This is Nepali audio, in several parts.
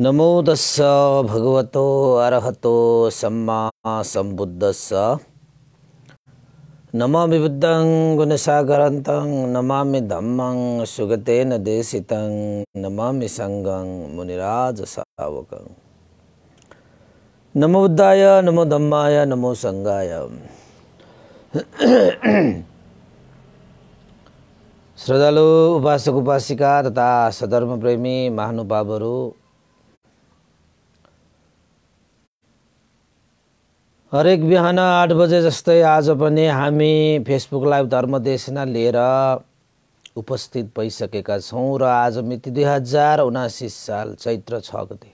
Namo dasa bhagavato arahato samma sambuddhasa Namo mibuddhang gunasagarantang Namo midhammang sugatena desitang Namo misanggang muniraja sahavakang Namo buddhaya, namo dhammaya, namo sanggaya Sradalu upasak upasika tata sadharma premi mahanubabaru हरेक बिहान आठ बजे जस्तै आज पनि हामी फेसबुक लाइभ धर्मदेशना लिएर उपस्थित भइसकेका छौँ र आज मिति दुई हजार उनासी साल चैत्र छ गते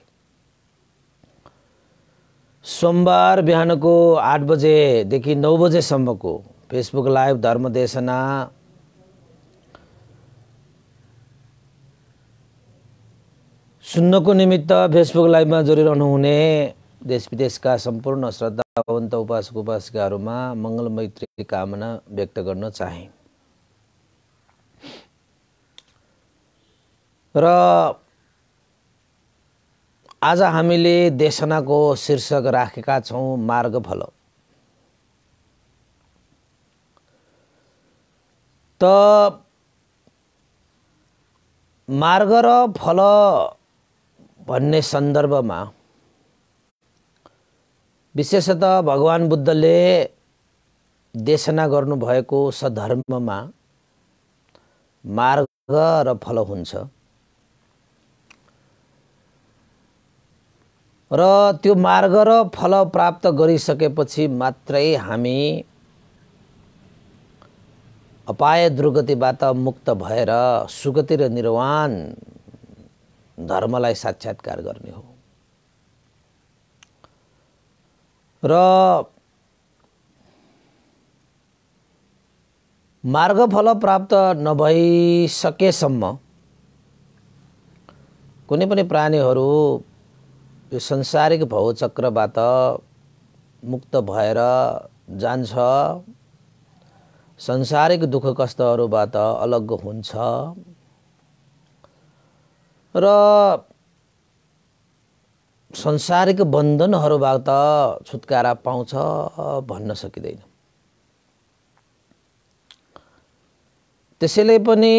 सोमबार बिहानको आठ बजेदेखि नौ बजेसम्मको फेसबुक लाइभ धर्मदेशना सुन्नको निमित्त फेसबुक लाइभमा जोडिरहनुहुने देश विदेशका सम्पूर्ण श्रद्धा सावन्त उपासक उपासिकाहरूमा मङ्गल मैत्री कामना व्यक्त गर्न चाहे र आज हामीले देशनाको शीर्षक राखेका छौँ मार्ग फल त मार्ग र फल भन्ने सन्दर्भमा विशेषतः भगवान् बुद्धले देशना गर्नुभएको सधर्ममा मार्ग र फल हुन्छ र त्यो मार्ग र फल प्राप्त गरिसकेपछि मात्रै हामी अपाय दुर्गतिबाट मुक्त भएर सुगति र निर्वाण धर्मलाई साक्षात्कार गर्ने हो र मार्गफल प्राप्त नभइसकेसम्म कुनै पनि प्राणीहरू यो संसारिक भवचक्रबाट मुक्त भएर जान्छ संसारिक दुःख कष्टहरूबाट अलग हुन्छ र संसारिक बन्धनहरूबाट छुटकारा पाउँछ भन्न सकिँदैन त्यसैले पनि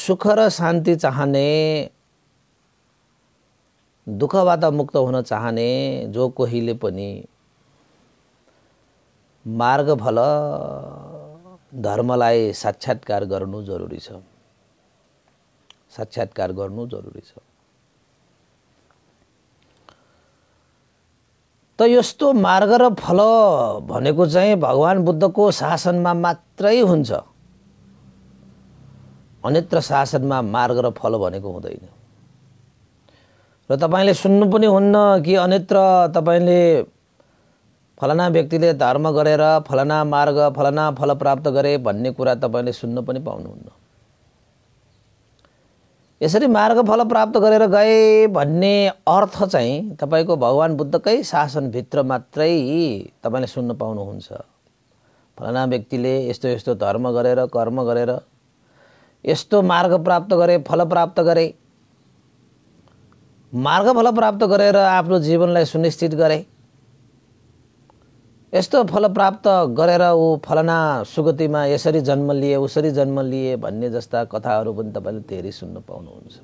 सुख र शान्ति चाहने दुःखबाट मुक्त हुन चाहने जो कोहीले पनि मार्ग फल धर्मलाई साक्षात्कार गर्नु जरुरी छ साक्षात्कार गर्नु जरुरी छ त यस्तो मार्ग र फल भनेको चाहिँ भगवान् बुद्धको शासनमा मात्रै हुन्छ अन्यत्र शासनमा मार्ग र फल भनेको हुँदैन र तपाईँले सुन्नु पनि हुन्न कि अन्यत्र तपाईँले फलाना व्यक्तिले धर्म गरेर फलाना मार्ग फलाना फल प्राप्त गरे भन्ने कुरा तपाईँले सुन्न पनि पाउनुहुन्न यसरी मार्गफल प्राप्त गरेर गए भन्ने अर्थ चाहिँ तपाईँको भगवान् बुद्धकै शासनभित्र मात्रै तपाईँले सुन्न पाउनुहुन्छ फलाना व्यक्तिले यस्तो यस्तो धर्म गरेर कर्म गरेर यस्तो मार्ग प्राप्त गरे फल प्राप्त गरे मार्ग फल प्राप्त गरेर आफ्नो जीवनलाई सुनिश्चित गरेँ यस्तो फल प्राप्त गरेर ऊ फलना सुगतिमा यसरी जन्म लिए उसरी जन्म लिए भन्ने जस्ता कथाहरू पनि तपाईँले धेरै सुन्न पाउनुहुन्छ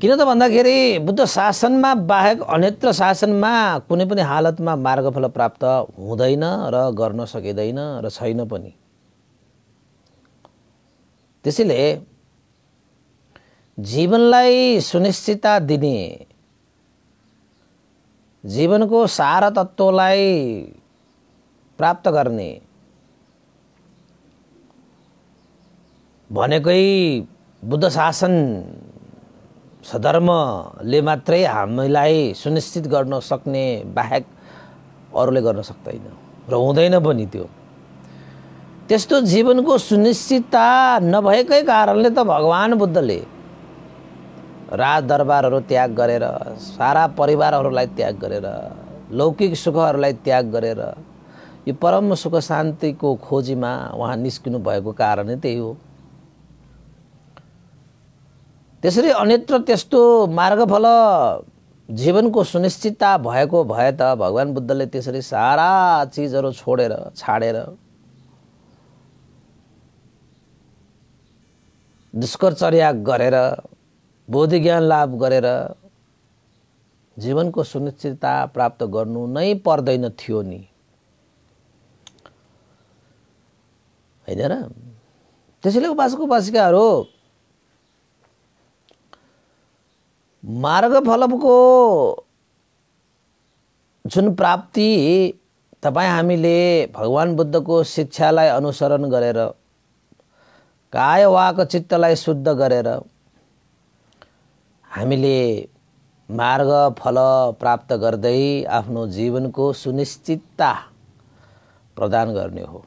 किन त भन्दाखेरि बुद्ध शासनमा बाहेक अन्यत्र शासनमा कुनै पनि हालतमा मार्गफल प्राप्त हुँदैन र गर्न सकिँदैन र छैन पनि त्यसैले जीवनलाई सुनिश्चितता दिने जीवनको सार तत्त्वलाई प्राप्त गर्ने भनेकै बुद्ध शासन सधर्मले मात्रै हामीलाई सुनिश्चित गर्न सक्ने बाहेक अरूले गर्न सक्दैन र हुँदैन पनि त्यो त्यस्तो जीवनको सुनिश्चितता नभएकै कारणले त भगवान् बुद्धले राजदरबारहरू त्याग गरेर सारा परिवारहरूलाई त्याग गरेर लौकिक सुखहरूलाई त्याग गरेर यो परम सुख शान्तिको खोजीमा उहाँ निस्किनु भएको कारणै त्यही हो त्यसरी अन्यत्र त्यस्तो मार्गफल जीवनको सुनिश्चितता भएको भए त भगवान् बुद्धले त्यसरी सारा चिजहरू छोडेर छाडेर दुष्कर्चर्या गरेर बोधि ज्ञान लाभ गरेर जीवनको सुनिश्चितता प्राप्त गर्नु नै पर्दैन थियो नि होइन र त्यसैले उपासक उपासिकाहरू मार्ग फलको जुन प्राप्ति तपाईँ हामीले भगवान् बुद्धको शिक्षालाई अनुसरण गरेर काय वाक चित्तलाई शुद्ध गरेर हामीले मार्ग फल प्राप्त गर्दै आफ्नो जीवनको सुनिश्चितता प्रदान गर्ने हो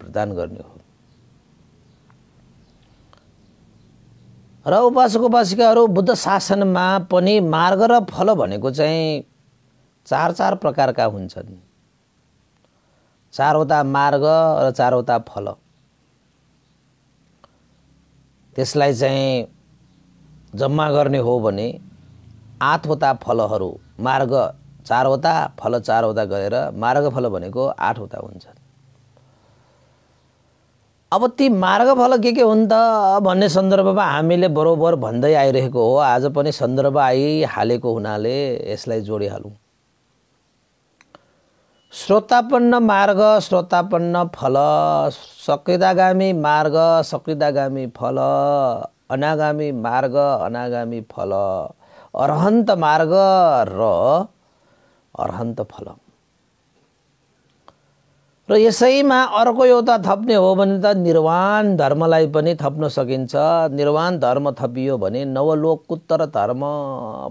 प्रदान गर्ने हो र उपासक उपासिकाहरू बुद्ध शासनमा पनि मार्ग र फल भनेको चाहिँ चार चार प्रकारका हुन्छन् चारवटा मार्ग र चारवटा फल त्यसलाई चाहिँ जम्मा गर्ने हो भने आठवटा फलहरू मार्ग चारवटा फल चारवटा गरेर मार्ग फल भनेको आठवटा हुन्छ अब ती मार्ग फल के के हुन् त भन्ने सन्दर्भमा हामीले बरोबर भन्दै आइरहेको हो आज पनि सन्दर्भ आइहालेको हुनाले यसलाई जोडिहालौँ श्रोतापन्न मार्ग श्रोतापन्न फल सकिदागामी मार्ग सकिदागामी फल अनागामी मार्ग अनागामी फल अरहन्त मार्ग र अरहन्त फल र यसैमा अर्को एउटा थप्ने हो भने त निर्वाण धर्मलाई पनि थप्न सकिन्छ निर्वाण धर्म थपियो भने नवलोकोत्तर धर्म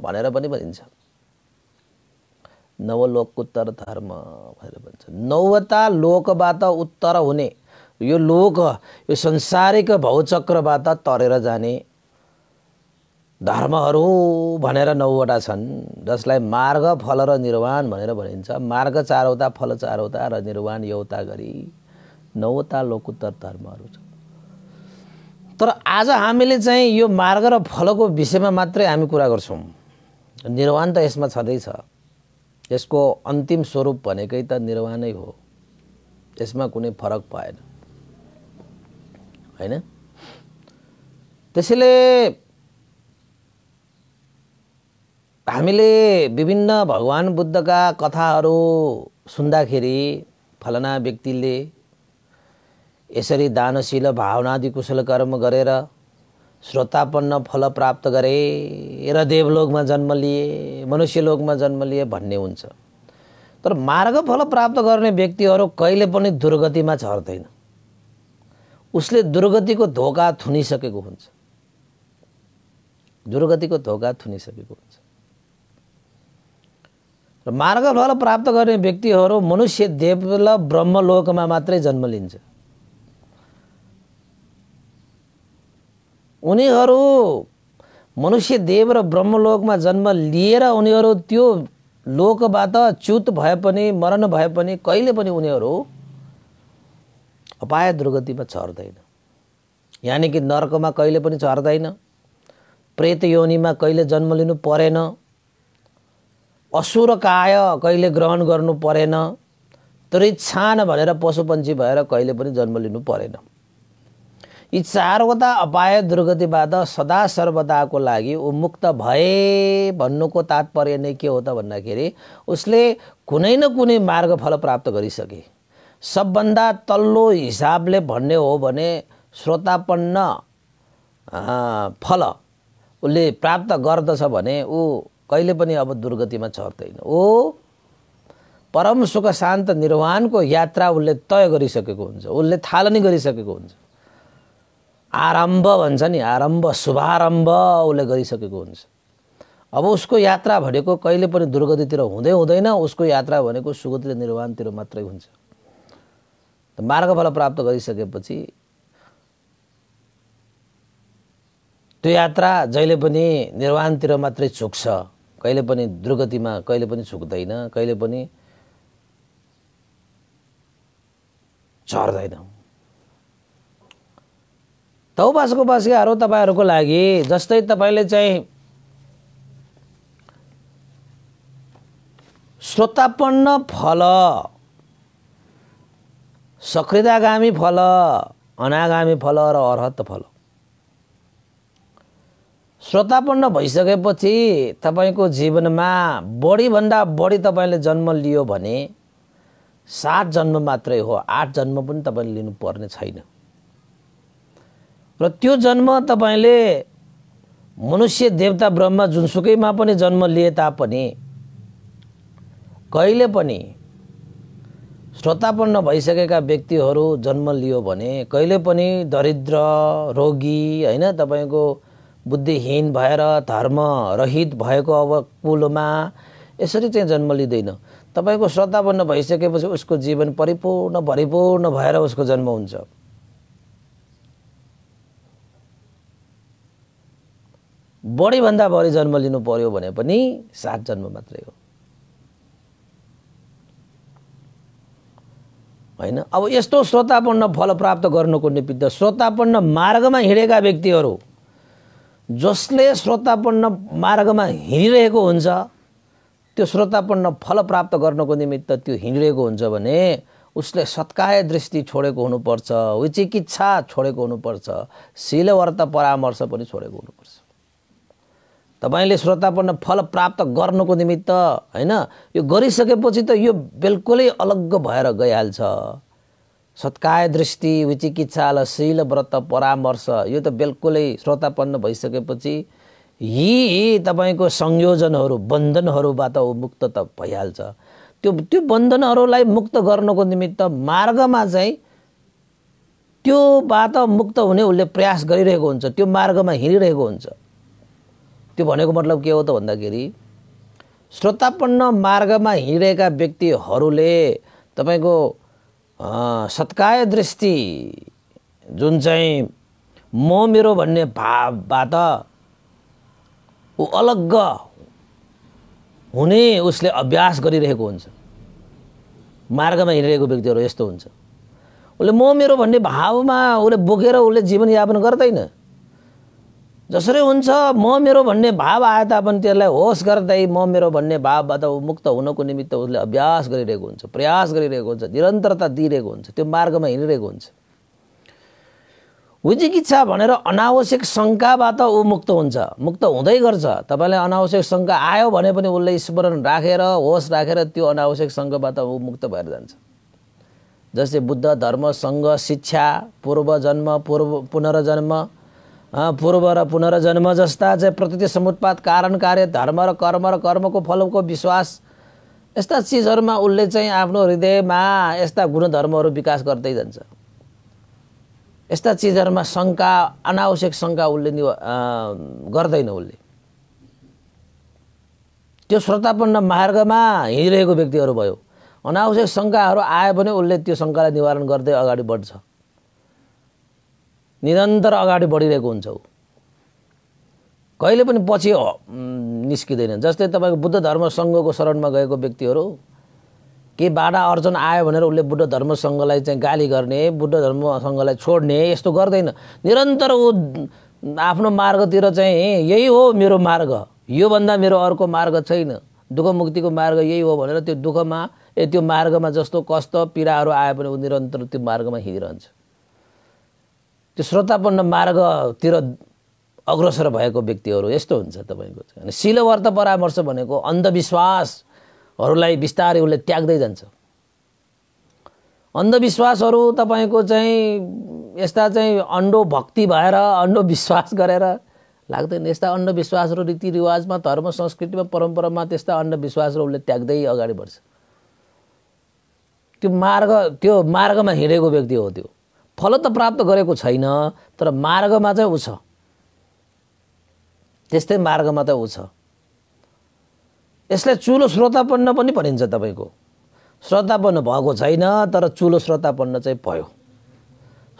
भनेर पनि भनिन्छ नवलोकोत्तर धर्म भनेर भन्छ नौवटा लोकबाट उत्तर हुने यो लोक यो संसारिक भौचक्रबाट तरेर जाने धर्महरू भनेर नौवटा छन् जसलाई मार्ग फल र निर्वाण भनेर भनिन्छ मार्ग चारवटा फल चारवटा र निर्वाण एउटा गरी नौवटा लोकोत्तर धर्महरू छन् तर आज हामीले चाहिँ यो मार्ग र फलको विषयमा मात्रै हामी कुरा गर्छौँ निर्वाण त यसमा छँदैछ यसको अन्तिम स्वरूप भनेकै त निर्वाणै हो यसमा कुनै फरक भएन होइन त्यसैले हामीले विभिन्न भगवान् बुद्धका कथाहरू सुन्दाखेरि फलाना व्यक्तिले यसरी दानशील भावनादि कुशल कर्म गरेर श्रोतापन्न फल प्राप्त गरे र देवलोकमा जन्म लिए मनुष्यलोकमा जन्म लिए भन्ने हुन्छ तर मार्ग फल प्राप्त गर्ने व्यक्तिहरू कहिले पनि दुर्गतिमा झर्दैन उसले दुर्गतिको धोका थुनिसकेको हुन्छ दुर्गतिको धोका थुनिसकेको हुन्छ र मार्गफल प्राप्त गर्ने व्यक्तिहरू मनुष्य देवल ब्रह्मलोकमा मात्रै जन्म लिन्छ उनीहरू मनुष्य देव र ब्रह्मलोकमा जन्म लिएर उनीहरू त्यो लोकबाट च्युत भए पनि मरण भए पनि कहिले पनि उनीहरू अपाय दुर्गतिमा छर्दैन यानि कि नर्कमा कहिले पनि छर्दैन प्रेत योनिमा कहिले जन्म लिनु परेन असुर काय कहिले ग्रहण गर्नु परेन तर छान भनेर पशुपन्छी भएर कहिले पनि जन्म लिनु परेन यी चारवटा अपाय दुर्गतिबाट सदा सर्वदाको लागि ऊ मुक्त भए भन्नुको तात्पर्य नै के हो त भन्दाखेरि उसले कुनै न कुनै मार्गफल प्राप्त गरिसके सबभन्दा तल्लो हिसाबले भन्ने हो भने श्रोतापन्न फल उसले प्राप्त गर्दछ भने ऊ कहिले पनि अब दुर्गतिमा छर्दैन ऊ परम सुख शान्त निर्वाणको यात्रा उसले तय गरिसकेको हुन्छ उसले थालनी गरिसकेको हुन्छ आरम्भ भन्छ नि आरम्भ शुभारम्भ उसले गरिसकेको हुन्छ अब उसको यात्रा भनेको कहिले पनि दुर्गतितिर हुँदै हुँदैन उसको यात्रा भनेको सुगतिर निर्वाणतिर मात्रै हुन्छ मार्गफल प्राप्त गरिसकेपछि त्यो यात्रा जहिले पनि निर्वाणतिर मात्रै छुक्छ कहिले पनि दुर्गतिमा कहिले पनि छुक्दैन कहिले पनि झर्दैन तौबासको बासिकाहरू तपाईँहरूको लागि जस्तै तपाईँले चाहिँ श्रोतापन्न फल सकृदागामी फल अनागामी फल र अर्हत फल श्रोतापन्न भइसकेपछि तपाईँको जीवनमा बढीभन्दा बढी तपाईँले जन्म लियो भने सात जन्म मात्रै हो आठ जन्म पनि तपाईँले लिनुपर्ने छैन र त्यो जन्म तपाईँले मनुष्य देवता ब्रह्म जुनसुकैमा पनि जन्म लिए तापनि कहिले पनि श्रोतापन्न भइसकेका व्यक्तिहरू जन्म लियो भने कहिले पनि दरिद्र रोगी होइन तपाईँको बुद्धिहीन भएर धर्म रहित भएको अब कुलमा यसरी चाहिँ जन्म लिँदैन तपाईँको श्रोतापन्न भइसकेपछि उसको जीवन परिपूर्ण भरिपूर्ण भएर उसको जन्म हुन्छ बढीभन्दा बढी जन्म लिनु पर्यो भने पनि सात जन्म मात्रै हो होइन अब यस्तो श्रोतापन्न फल प्राप्त गर्नको निमित्त श्रोतापन्न मार्गमा हिँडेका व्यक्तिहरू जसले श्रोतापन्न मार्गमा हिँडिरहेको हुन्छ त्यो श्रोतापन्न फल प्राप्त गर्नको निमित्त त्यो हिँडिरहेको हुन्छ भने उसले सत्काय दृष्टि छोडेको हुनुपर्छ विचिकित्सा छोडेको हुनुपर्छ शिलवर्त परामर्श पनि छोडेको हुनुपर्छ तपाईँले श्रोतापन्न फल प्राप्त गर्नुको निमित्त होइन यो गरिसकेपछि त यो बिल्कुलै अलग्ग भएर गइहाल्छ सत्काय दृष्टि विचिकित्सा शील व्रत परामर्श यो त बिल्कुलै श्रोतापन्न भइसकेपछि यी तपाईँको संयोजनहरू बन्धनहरूबाट मुक्त त भइहाल्छ त्यो त्यो बन्धनहरूलाई मुक्त गर्नको निमित्त मार्गमा चाहिँ त्योबाट मुक्त हुने उसले प्रयास गरिरहेको हुन्छ त्यो मार्गमा हिँडिरहेको हुन्छ त्यो भनेको मतलब के हो त भन्दाखेरि श्रोतापन्न मार्गमा हिँडेका व्यक्तिहरूले तपाईँको सत्काय दृष्टि जुन चाहिँ म मेरो भन्ने भावबाट ऊ अलग्ग हुने उसले अभ्यास गरिरहेको हुन्छ मार्गमा हिँडिरहेको व्यक्तिहरू यस्तो हुन्छ उसले म मेरो भन्ने भावमा उसले बोकेर उसले जीवनयापन गर्दैन जसरी हुन्छ म मेरो भन्ने भाव आए तापनि त्यसलाई होस गर्दै म मेरो भन्ने भावबाट मुक्त हुनको निमित्त उसले अभ्यास गरिरहेको हुन्छ प्रयास गरिरहेको हुन्छ निरन्तरता दिइरहेको हुन्छ त्यो मार्गमा हिँडिरहेको हुन्छ उजिक इच्छा भनेर अनावश्यक शङ्काबाट ऊ मुक्त हुन्छ मुक्त हुँदै गर्छ तपाईँलाई अनावश्यक शङ्का आयो भने पनि उसले स्मरण राखेर होस राखेर त्यो अनावश्यक शङ्काबाट ऊ मुक्त भएर जान्छ जस्तै बुद्ध धर्म सङ्घ शिक्षा पूर्वजन्म पूर्व पुनर्जन्म पूर्व र पुनर्जन्म जस्ता चाहिँ प्रकृति समुत्पात कारण कार्य धर्म र कर्म र कर्मको फलको विश्वास यस्ता चिजहरूमा उसले चाहिँ आफ्नो हृदयमा यस्ता गुणधर्महरू विकास गर्दै जान्छ यस्ता चिजहरूमा शङ्का अनावश्यक शङ्का उसले नि गर्दैन उसले त्यो श्रोतापन्न मार्गमा हिँडिरहेको व्यक्तिहरू भयो अनावश्यक शङ्काहरू आयो भने उसले त्यो शङ्कालाई निवारण गर्दै अगाडि बढ्छ निरन्तर अगाडि बढिरहेको हुन्छ ऊ कहिले पनि पछि निस्किँदैन जस्तै तपाईँको बुद्ध धर्म सङ्घको शरणमा गएको व्यक्तिहरू के बाडा अर्जन आयो भनेर उसले बुद्ध धर्म चाहिँ गाली गर्ने बुद्ध धर्मसँगलाई छोड्ने यस्तो गर्दैन निरन्तर ऊ आफ्नो मार्गतिर चाहिँ यही हो मेरो मार्ग योभन्दा मेरो अर्को मार्ग छैन दुःखमुक्तिको मार्ग यही हो भनेर त्यो दुःखमा ए त्यो मार्गमा जस्तो कष्ट पीडाहरू आयो भने ऊ निरन्तर त्यो मार्गमा हिँडिरहन्छ त्यो श्रोतापन्न मार्गतिर अग्रसर भएको व्यक्तिहरू यस्तो हुन्छ तपाईँको अनि शिलवर्त परामर्श भनेको अन्धविश्वासहरूलाई बिस्तारै उसले त्याग्दै जान्छ अन्धविश्वासहरू तपाईँको चाहिँ यस्ता चाहिँ अन्डो भक्ति भएर अन्डो विश्वास गरेर लाग्दैन यस्ता अन्धविश्वासहरू रीतिरिवाजमा धर्म संस्कृतिमा परम्परामा त्यस्ता अन्धविश्वासहरू उसले त्याग्दै अगाडि बढ्छ त्यो मार्ग त्यो मार्गमा हिँडेको व्यक्ति हो त्यो फल त प्राप्त गरेको छैन तर मार्गमा चाहिँ ऊ छ त्यस्तै मार्गमा त ऊ छ यसलाई चुलो श्रोतापन्न पनि भनिन्छ तपाईँको श्रोतापन्न भएको छैन तर चुलो श्रोतापन्न चाहिँ भयो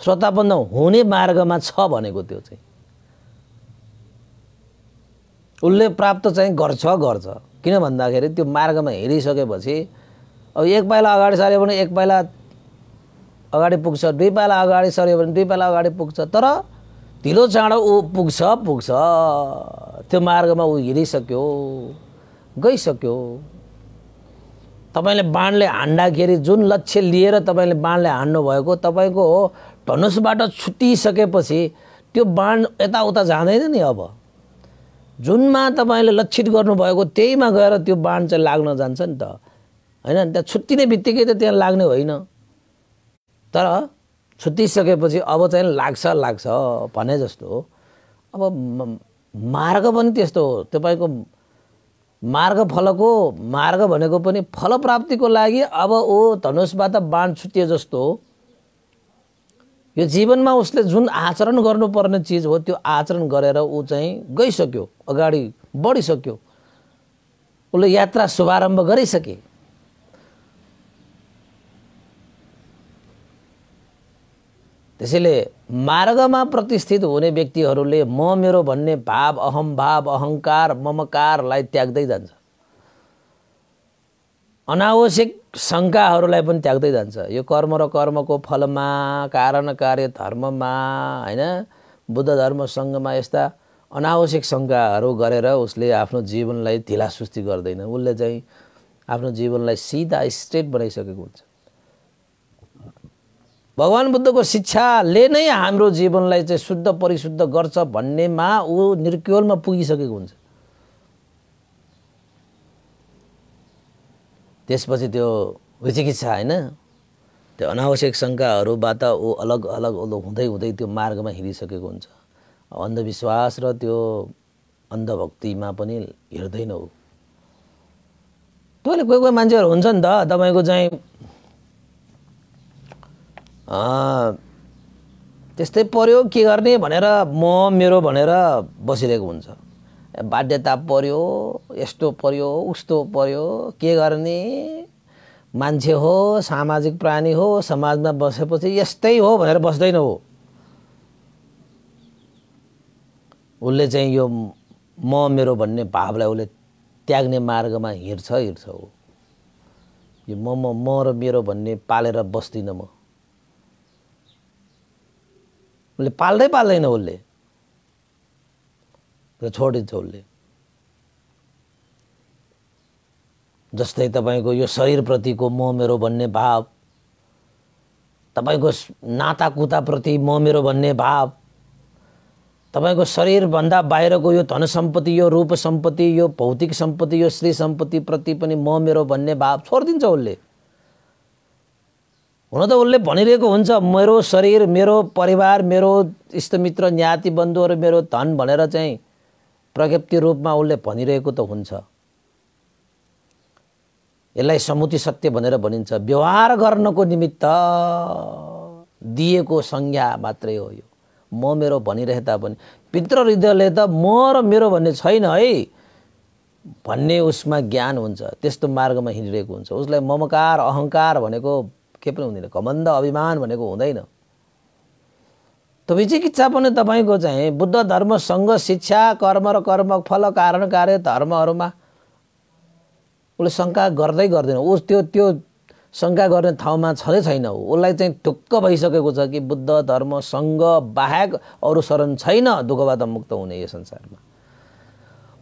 श्रोतापन्न हुने मार्गमा छ भनेको त्यो चाहिँ उसले प्राप्त चाहिँ गर्छ गर्छ किन भन्दाखेरि त्यो मार्गमा हेरिसकेपछि अब एक पाइला अगाडि सार्यो भने एक पाइला अगाडि पुग्छ दुई पाला अगाडि सर्यो भने दुई पाला अगाडि पुग्छ तर ढिलो चाँडो ऊ पुग्छ पुग्छ त्यो मार्गमा ऊ हिँडिसक्यो गइसक्यो तपाईँले बाणले हान्दाखेरि जुन लक्ष्य लिएर तपाईँले बाणले हान्नुभएको तपाईँको धनुषबाट छुट्टिसकेपछि त्यो बाण यताउता जाँदैन नि अब जुनमा तपाईँले लक्षित गर्नुभएको त्यहीमा गएर त्यो बाण चाहिँ लाग्न जान्छ नि त होइन त्यहाँ छुट्टिने बित्तिकै त त्यहाँ लाग्ने होइन तर छुट्टिसकेपछि अब चाहिँ लाग्छ लाग्छ भने जस्तो अब मार्ग पनि त्यस्तो हो तपाईँको मार्ग फलको मार्ग भनेको पनि फल प्राप्तिको लागि अब ऊ धनुषबाट बाण छुटिए जस्तो यो जीवनमा उसले जुन आचरण गर्नुपर्ने चिज हो त्यो आचरण गरेर ऊ चाहिँ गइसक्यो अगाडि बढिसक्यो उसले यात्रा शुभारम्भ गरिसके त्यसैले मार्गमा प्रतिष्ठित हुने व्यक्तिहरूले म मेरो भन्ने भाव अहम्भाव अहङ्कार ममकारलाई त्याग्दै जान्छ अनावश्यक शङ्काहरूलाई पनि त्याग्दै जान्छ यो कर्म र कर्मको फलमा कारण कार्य धर्ममा होइन बुद्ध धर्मसँगमा यस्ता अनावश्यक शङ्काहरू गरेर उसले आफ्नो जीवनलाई ढिलासुस्ती गर्दैन उसले चाहिँ आफ्नो जीवनलाई सिधा स्ट्रेट बनाइसकेको हुन्छ भगवान् बुद्धको शिक्षाले नै हाम्रो जीवनलाई चाहिँ शुद्ध परिशुद्ध गर्छ भन्नेमा ऊ निर्क्योलमा पुगिसकेको हुन्छ त्यसपछि त्यो विचिकित्सा होइन त्यो अनावश्यक शङ्काहरूबाट ऊ अलग अलग अलग हुँदै हुँदै त्यो मार्गमा हिँडिसकेको हुन्छ अन्धविश्वास र त्यो अन्धभक्तिमा पनि हिँड्दैन ऊ तपाईँले कोही कोही मान्छेहरू हुन्छ नि त तपाईँको चाहिँ त्यस्तै पऱ्यो के गर्ने भनेर म मेरो भनेर बसिरहेको हुन्छ बाध्यता पऱ्यो यस्तो पऱ्यो उस्तो पऱ्यो के गर्ने मान्छे हो सामाजिक प्राणी हो समाजमा बसेपछि यस्तै हो भनेर बस्दैन हो उसले चाहिँ यो म मेरो भन्ने भावलाई उसले त्याग्ने मार्गमा हिँड्छ हिँड्छ हो यो म म र मेरो भन्ने पालेर बस्दिनँ म उसले पाल्दै पाल्दैन उसले र छोडिदिन्छ उसले जस्तै तपाईँको यो शरीरप्रतिको म मेरो भन्ने भाव तपाईँको नाताकुताप्रति म मेरो भन्ने भाव तपाईँको शरीरभन्दा बाहिरको यो धन सम्पत्ति यो रूप सम्पत्ति यो भौतिक सम्पत्ति यो श्री सम्पत्तिप्रति पनि म मेरो भन्ने भाव छोडिदिन्छ उसले हुन त उसले भनिरहेको हुन्छ मेरो शरीर मेरो परिवार मेरो इष्टमित्र न्याति बन्धुहरू मेरो धन भनेर चाहिँ प्रज्ञप्ति रूपमा उसले भनिरहेको त हुन्छ यसलाई समुति सत्य भनेर भनिन्छ व्यवहार गर्नको निमित्त दिएको संज्ञा मात्रै हो यो म मेरो भनिरहे तापनि पित्र हृदयले त म र मेरो भन्ने छैन है भन्ने उसमा ज्ञान हुन्छ त्यस्तो मार्गमा हिँडिरहेको हुन्छ उसलाई ममकार अहङ्कार भनेको के पनि हुँदैन घमन्द अभिमान भनेको हुँदैन त विचिकित्सा पनि तपाईँको चाहिँ बुद्ध धर्मसँग शिक्षा कर्म र कर्म फल कारण कार्य धर्महरूमा उसले शङ्का गर्दै गर्दैन ऊ त्यो त्यो शङ्का गर्ने ठाउँमा छँदै छैन ऊ उसलाई चाहिँ ढुक्क भइसकेको छ कि बुद्ध धर्मसँग बाहेक अरू शरण छैन दुःखबाट मुक्त हुने यो संसारमा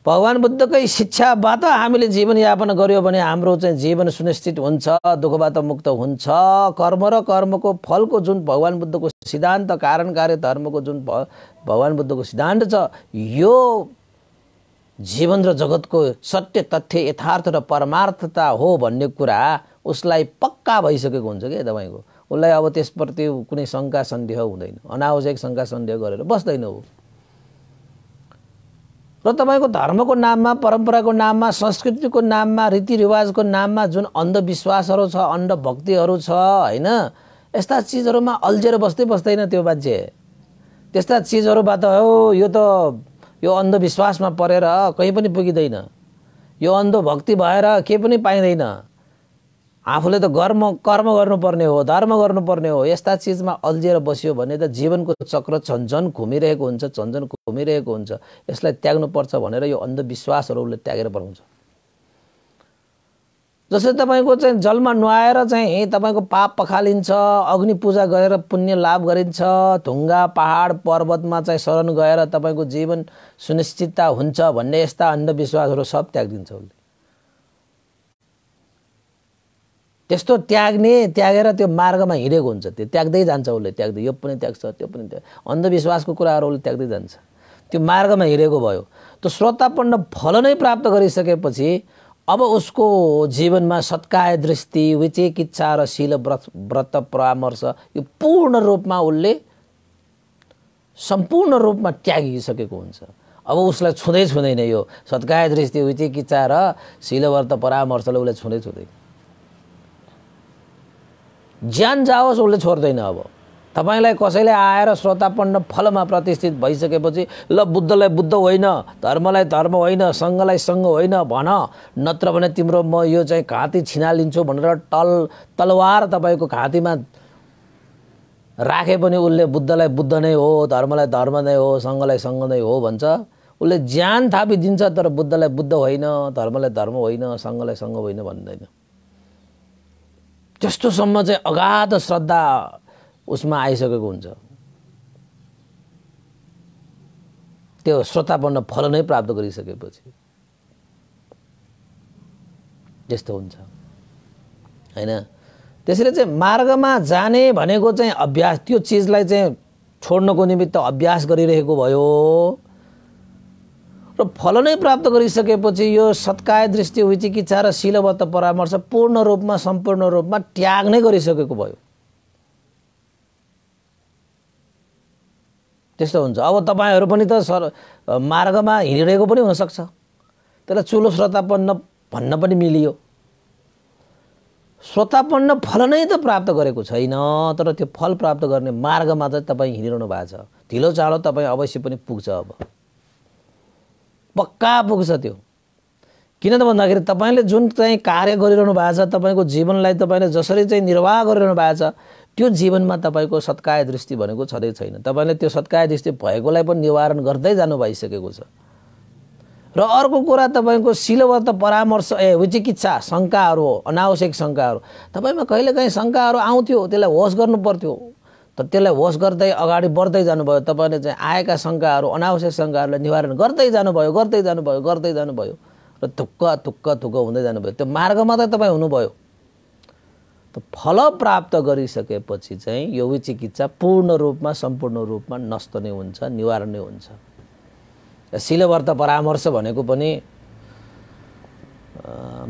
भगवान् बुद्धकै शिक्षाबाट हामीले जीवनयापन गऱ्यो भने हाम्रो चाहिँ जीवन सुनिश्चित हुन्छ दुःखबाट मुक्त हुन्छ कर्म र कर्मको फलको जुन भगवान् बुद्धको सिद्धान्त कारण कार्य धर्मको जुन भगवान् बुद्धको सिद्धान्त छ यो जीवन र जगतको सत्य तथ्य यथार्थ र परमार्थता हो भन्ने कुरा उसलाई पक्का भइसकेको हुन्छ क्या तपाईँको उसलाई अब त्यसप्रति कुनै शङ्का सन्देह हुँदैन अनावश्यक शङ्का सन्देह गरेर बस्दैन ऊ र तपाईँको धर्मको नाममा परम्पराको नाममा संस्कृतिको नाममा रीतिरिवाजको नाममा जुन अन्धविश्वासहरू छ अन्धभक्तिहरू छ होइन यस्ता चिजहरूमा अल्झेर बस्दै बस्दैन त्यो मान्छे त्यस्ता चिजहरूबाट हो यो त यो अन्धविश्वासमा परेर कहीँ पनि पुगिँदैन यो अन्धभक्ति भएर केही पनि पाइँदैन आफूले त गर्म कर्म गर्नुपर्ने हो धर्म गर्नुपर्ने हो यस्ता चिजमा अल्झिएर बस्यो भने त जीवनको चक्र झन्झन घुमिरहेको हुन्छ झन्झन घुमिरहेको हुन्छ यसलाई त्याग्नुपर्छ भनेर यो अन्धविश्वासहरू उसले त्यागेर बनाउँछ जस्तै तपाईँको चाहिँ जलमा नुहाएर चाहिँ तपाईँको पाप पखालिन्छ अग्नि पूजा गरेर पुण्य लाभ गरिन्छ ढुङ्गा पहाड पर्वतमा चाहिँ शरण गएर तपाईँको जीवन सुनिश्चितता हुन्छ भन्ने यस्ता अन्धविश्वासहरू सब त्यागिदिन्छ उसले त्यस्तो त्याग्ने त्यागेर त्यो मार्गमा हिँडेको हुन्छ त्यो त्याग्दै जान्छ उसले त्याग्दै यो पनि त्याग्छ त्यो पनि त्याग अन्धविश्वासको कुराहरू उसले त्याग्दै जान्छ त्यो मार्गमा हिँडेको भयो त्यो श्रोतापन्न फल नै प्राप्त गरिसकेपछि अब उसको जीवनमा सत्काय दृष्टि इच्छा र शील व्रत व्रत परामर्श यो पूर्ण रूपमा उसले सम्पूर्ण रूपमा त्यागिसकेको हुन्छ अब उसलाई छुँदै छुँदैन यो सत्काय दृष्टि इच्छा र शीलव्रत परामर्शले उसलाई छुँदै छुँदैन ज्यान जाओस् उसले छोड्दैन अब तपाईँलाई कसैले आएर श्रोतापन्न फलमा प्रतिष्ठित भइसकेपछि ल बुद्धलाई बुद्ध होइन धर्मलाई धर्म होइन सङ्घलाई सङ्घ होइन भन नत्र भने तिम्रो म यो चाहिँ घाँती छिनालिन्छु भनेर टल तलवार तपाईँको घाँतीमा राखे पनि उसले बुद्धलाई बुद्ध नै हो धर्मलाई धर्म नै हो सङ्घलाई सङ्घ नै हो भन्छ उसले ज्यान थापिदिन्छ तर बुद्धलाई बुद्ध होइन धर्मलाई धर्म होइन सङ्घलाई सङ्घ होइन भन्दैन त्यस्तोसम्म चाहिँ अगाध श्रद्धा उसमा आइसकेको हुन्छ त्यो श्रोतापन्न फल नै प्राप्त गरिसकेपछि त्यस्तो हुन्छ होइन त्यसैले चाहिँ मार्गमा जाने भनेको चाहिँ अभ्यास त्यो चिजलाई चाहिँ छोड्नको निमित्त अभ्यास गरिरहेको भयो र नै प्राप्त गरिसकेपछि यो सत्काय दृष्टि विचिकित्सा र शिलबद्ध परामर्श पूर्ण रूपमा सम्पूर्ण रूपमा त्याग नै गरिसकेको भयो त्यस्तो हुन्छ अब तपाईँहरू पनि त सर मार्गमा हिँडिरहेको पनि हुनसक्छ त्यसलाई चुलो श्रोतापन्न भन्न पनि मिलियो श्रोतापन्न फल नै त प्राप्त गरेको छैन तर त्यो फल प्राप्त गर्ने मार्गमा चाहिँ तपाईँ हिँडिरहनु भएको छ ढिलो चाँडो तपाईँ अवश्य पनि पुग्छ अब पक्का पुग्छ त्यो किन त भन्दाखेरि तपाईँले जुन चाहिँ कार्य गरिरहनु भएको छ तपाईँको जीवनलाई तपाईँले जसरी चाहिँ निर्वाह गरिरहनु भएको छ त्यो जीवनमा तपाईँको सत्काय दृष्टि भनेको छँदै छैन तपाईँले त्यो सत्काय दृष्टि भएकोलाई पनि निवारण गर्दै जानु भइसकेको छ र अर्को कुरा तपाईँको त परामर्श ए चिकित्सा शङ्काहरू हो अनावश्यक शङ्काहरू तपाईँमा कहिलेकाहीँ शङ्काहरू आउँथ्यो त्यसलाई होस गर्नु पर्थ्यो तर त्यसलाई होस गर्दै अगाडि बढ्दै जानुभयो तपाईँले चाहिँ आएका शङ्काहरू अनावश्यक शङ्काहरूलाई निवारण गर्दै जानुभयो गर्दै जानुभयो गर्दै जानुभयो र थुक्क थुक्क थुक्क हुँदै जानुभयो त्यो मार्गमा त तपाईँ हुनुभयो त फल प्राप्त गरिसकेपछि चाहिँ यो चिकित्सा पूर्ण रूपमा सम्पूर्ण रूपमा नष्ट नै हुन्छ निवारण नै हुन्छ शिलवर्त परामर्श भनेको पनि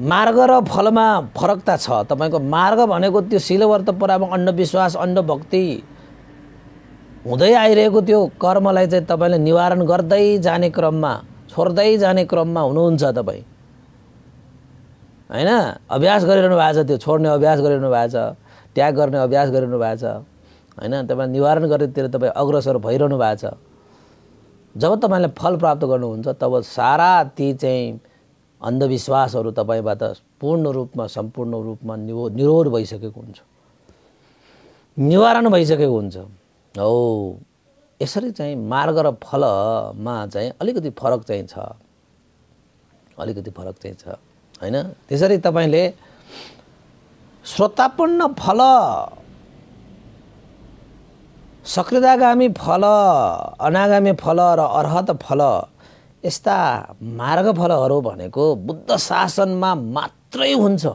मार्ग र फलमा फरकता छ तपाईँको मार्ग भनेको त्यो शिलवर्त परामर्श अन्धविश्वास अन्धभक्ति हुँदै आइरहेको त्यो कर्मलाई चाहिँ तपाईँले निवारण गर्दै जाने क्रममा छोड्दै जाने क्रममा हुनुहुन्छ तपाईँ होइन अभ्यास गरिरहनु भएको छ त्यो छोड्ने अभ्यास गरिरहनु भएको छ त्याग गर्ने अभ्यास गरिरहनु भएको छ होइन तपाईँ निवारण गर्नेतिर तपाईँ अग्रसर भइरहनु भएको छ जब तपाईँले फल प्राप्त गर्नुहुन्छ तब सारा ती चाहिँ अन्धविश्वासहरू तपाईँबाट पूर्ण रूपमा सम्पूर्ण रूपमा निरोध भइसकेको हुन्छ निवारण भइसकेको हुन्छ हो यसरी चाहिँ मार्ग र फलमा चाहिँ अलिकति फरक चाहिँ छ अलिकति फरक चाहिँ छ होइन त्यसरी तपाईँले श्रोतापूर्ण फल सक्रियतागामी फल अनागामी फल र अर्हत फल यस्ता मार्ग फलहरू भनेको बुद्ध शासनमा मात्रै हुन्छ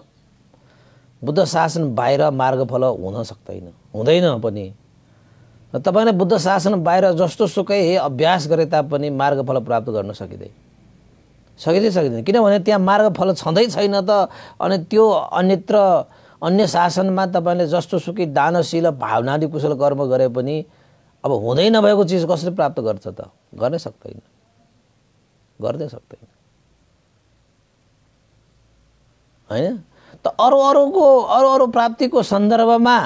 बुद्ध शासन बाहिर मार्ग फल हुन सक्दैन हुँदैन पनि र तपाईँले बुद्ध शासन बाहिर जस्तो सुकै अभ्यास गरे तापनि मार्गफल प्राप्त गर्न सकिँदै सकिँदै सकिँदैन किनभने त्यहाँ मार्गफल छँदै छैन त अनि त्यो अन्यत्र अन्य शासनमा तपाईँले जस्तो सुकै दानशील भावनादि कुशल कर्म गरे पनि अब हुँदै नभएको चिज कसरी प्राप्त गर्छ त गर्नै सक्दैन गर्दै सक्दैन होइन त अरू अरूको अरू अरू प्राप्तिको सन्दर्भमा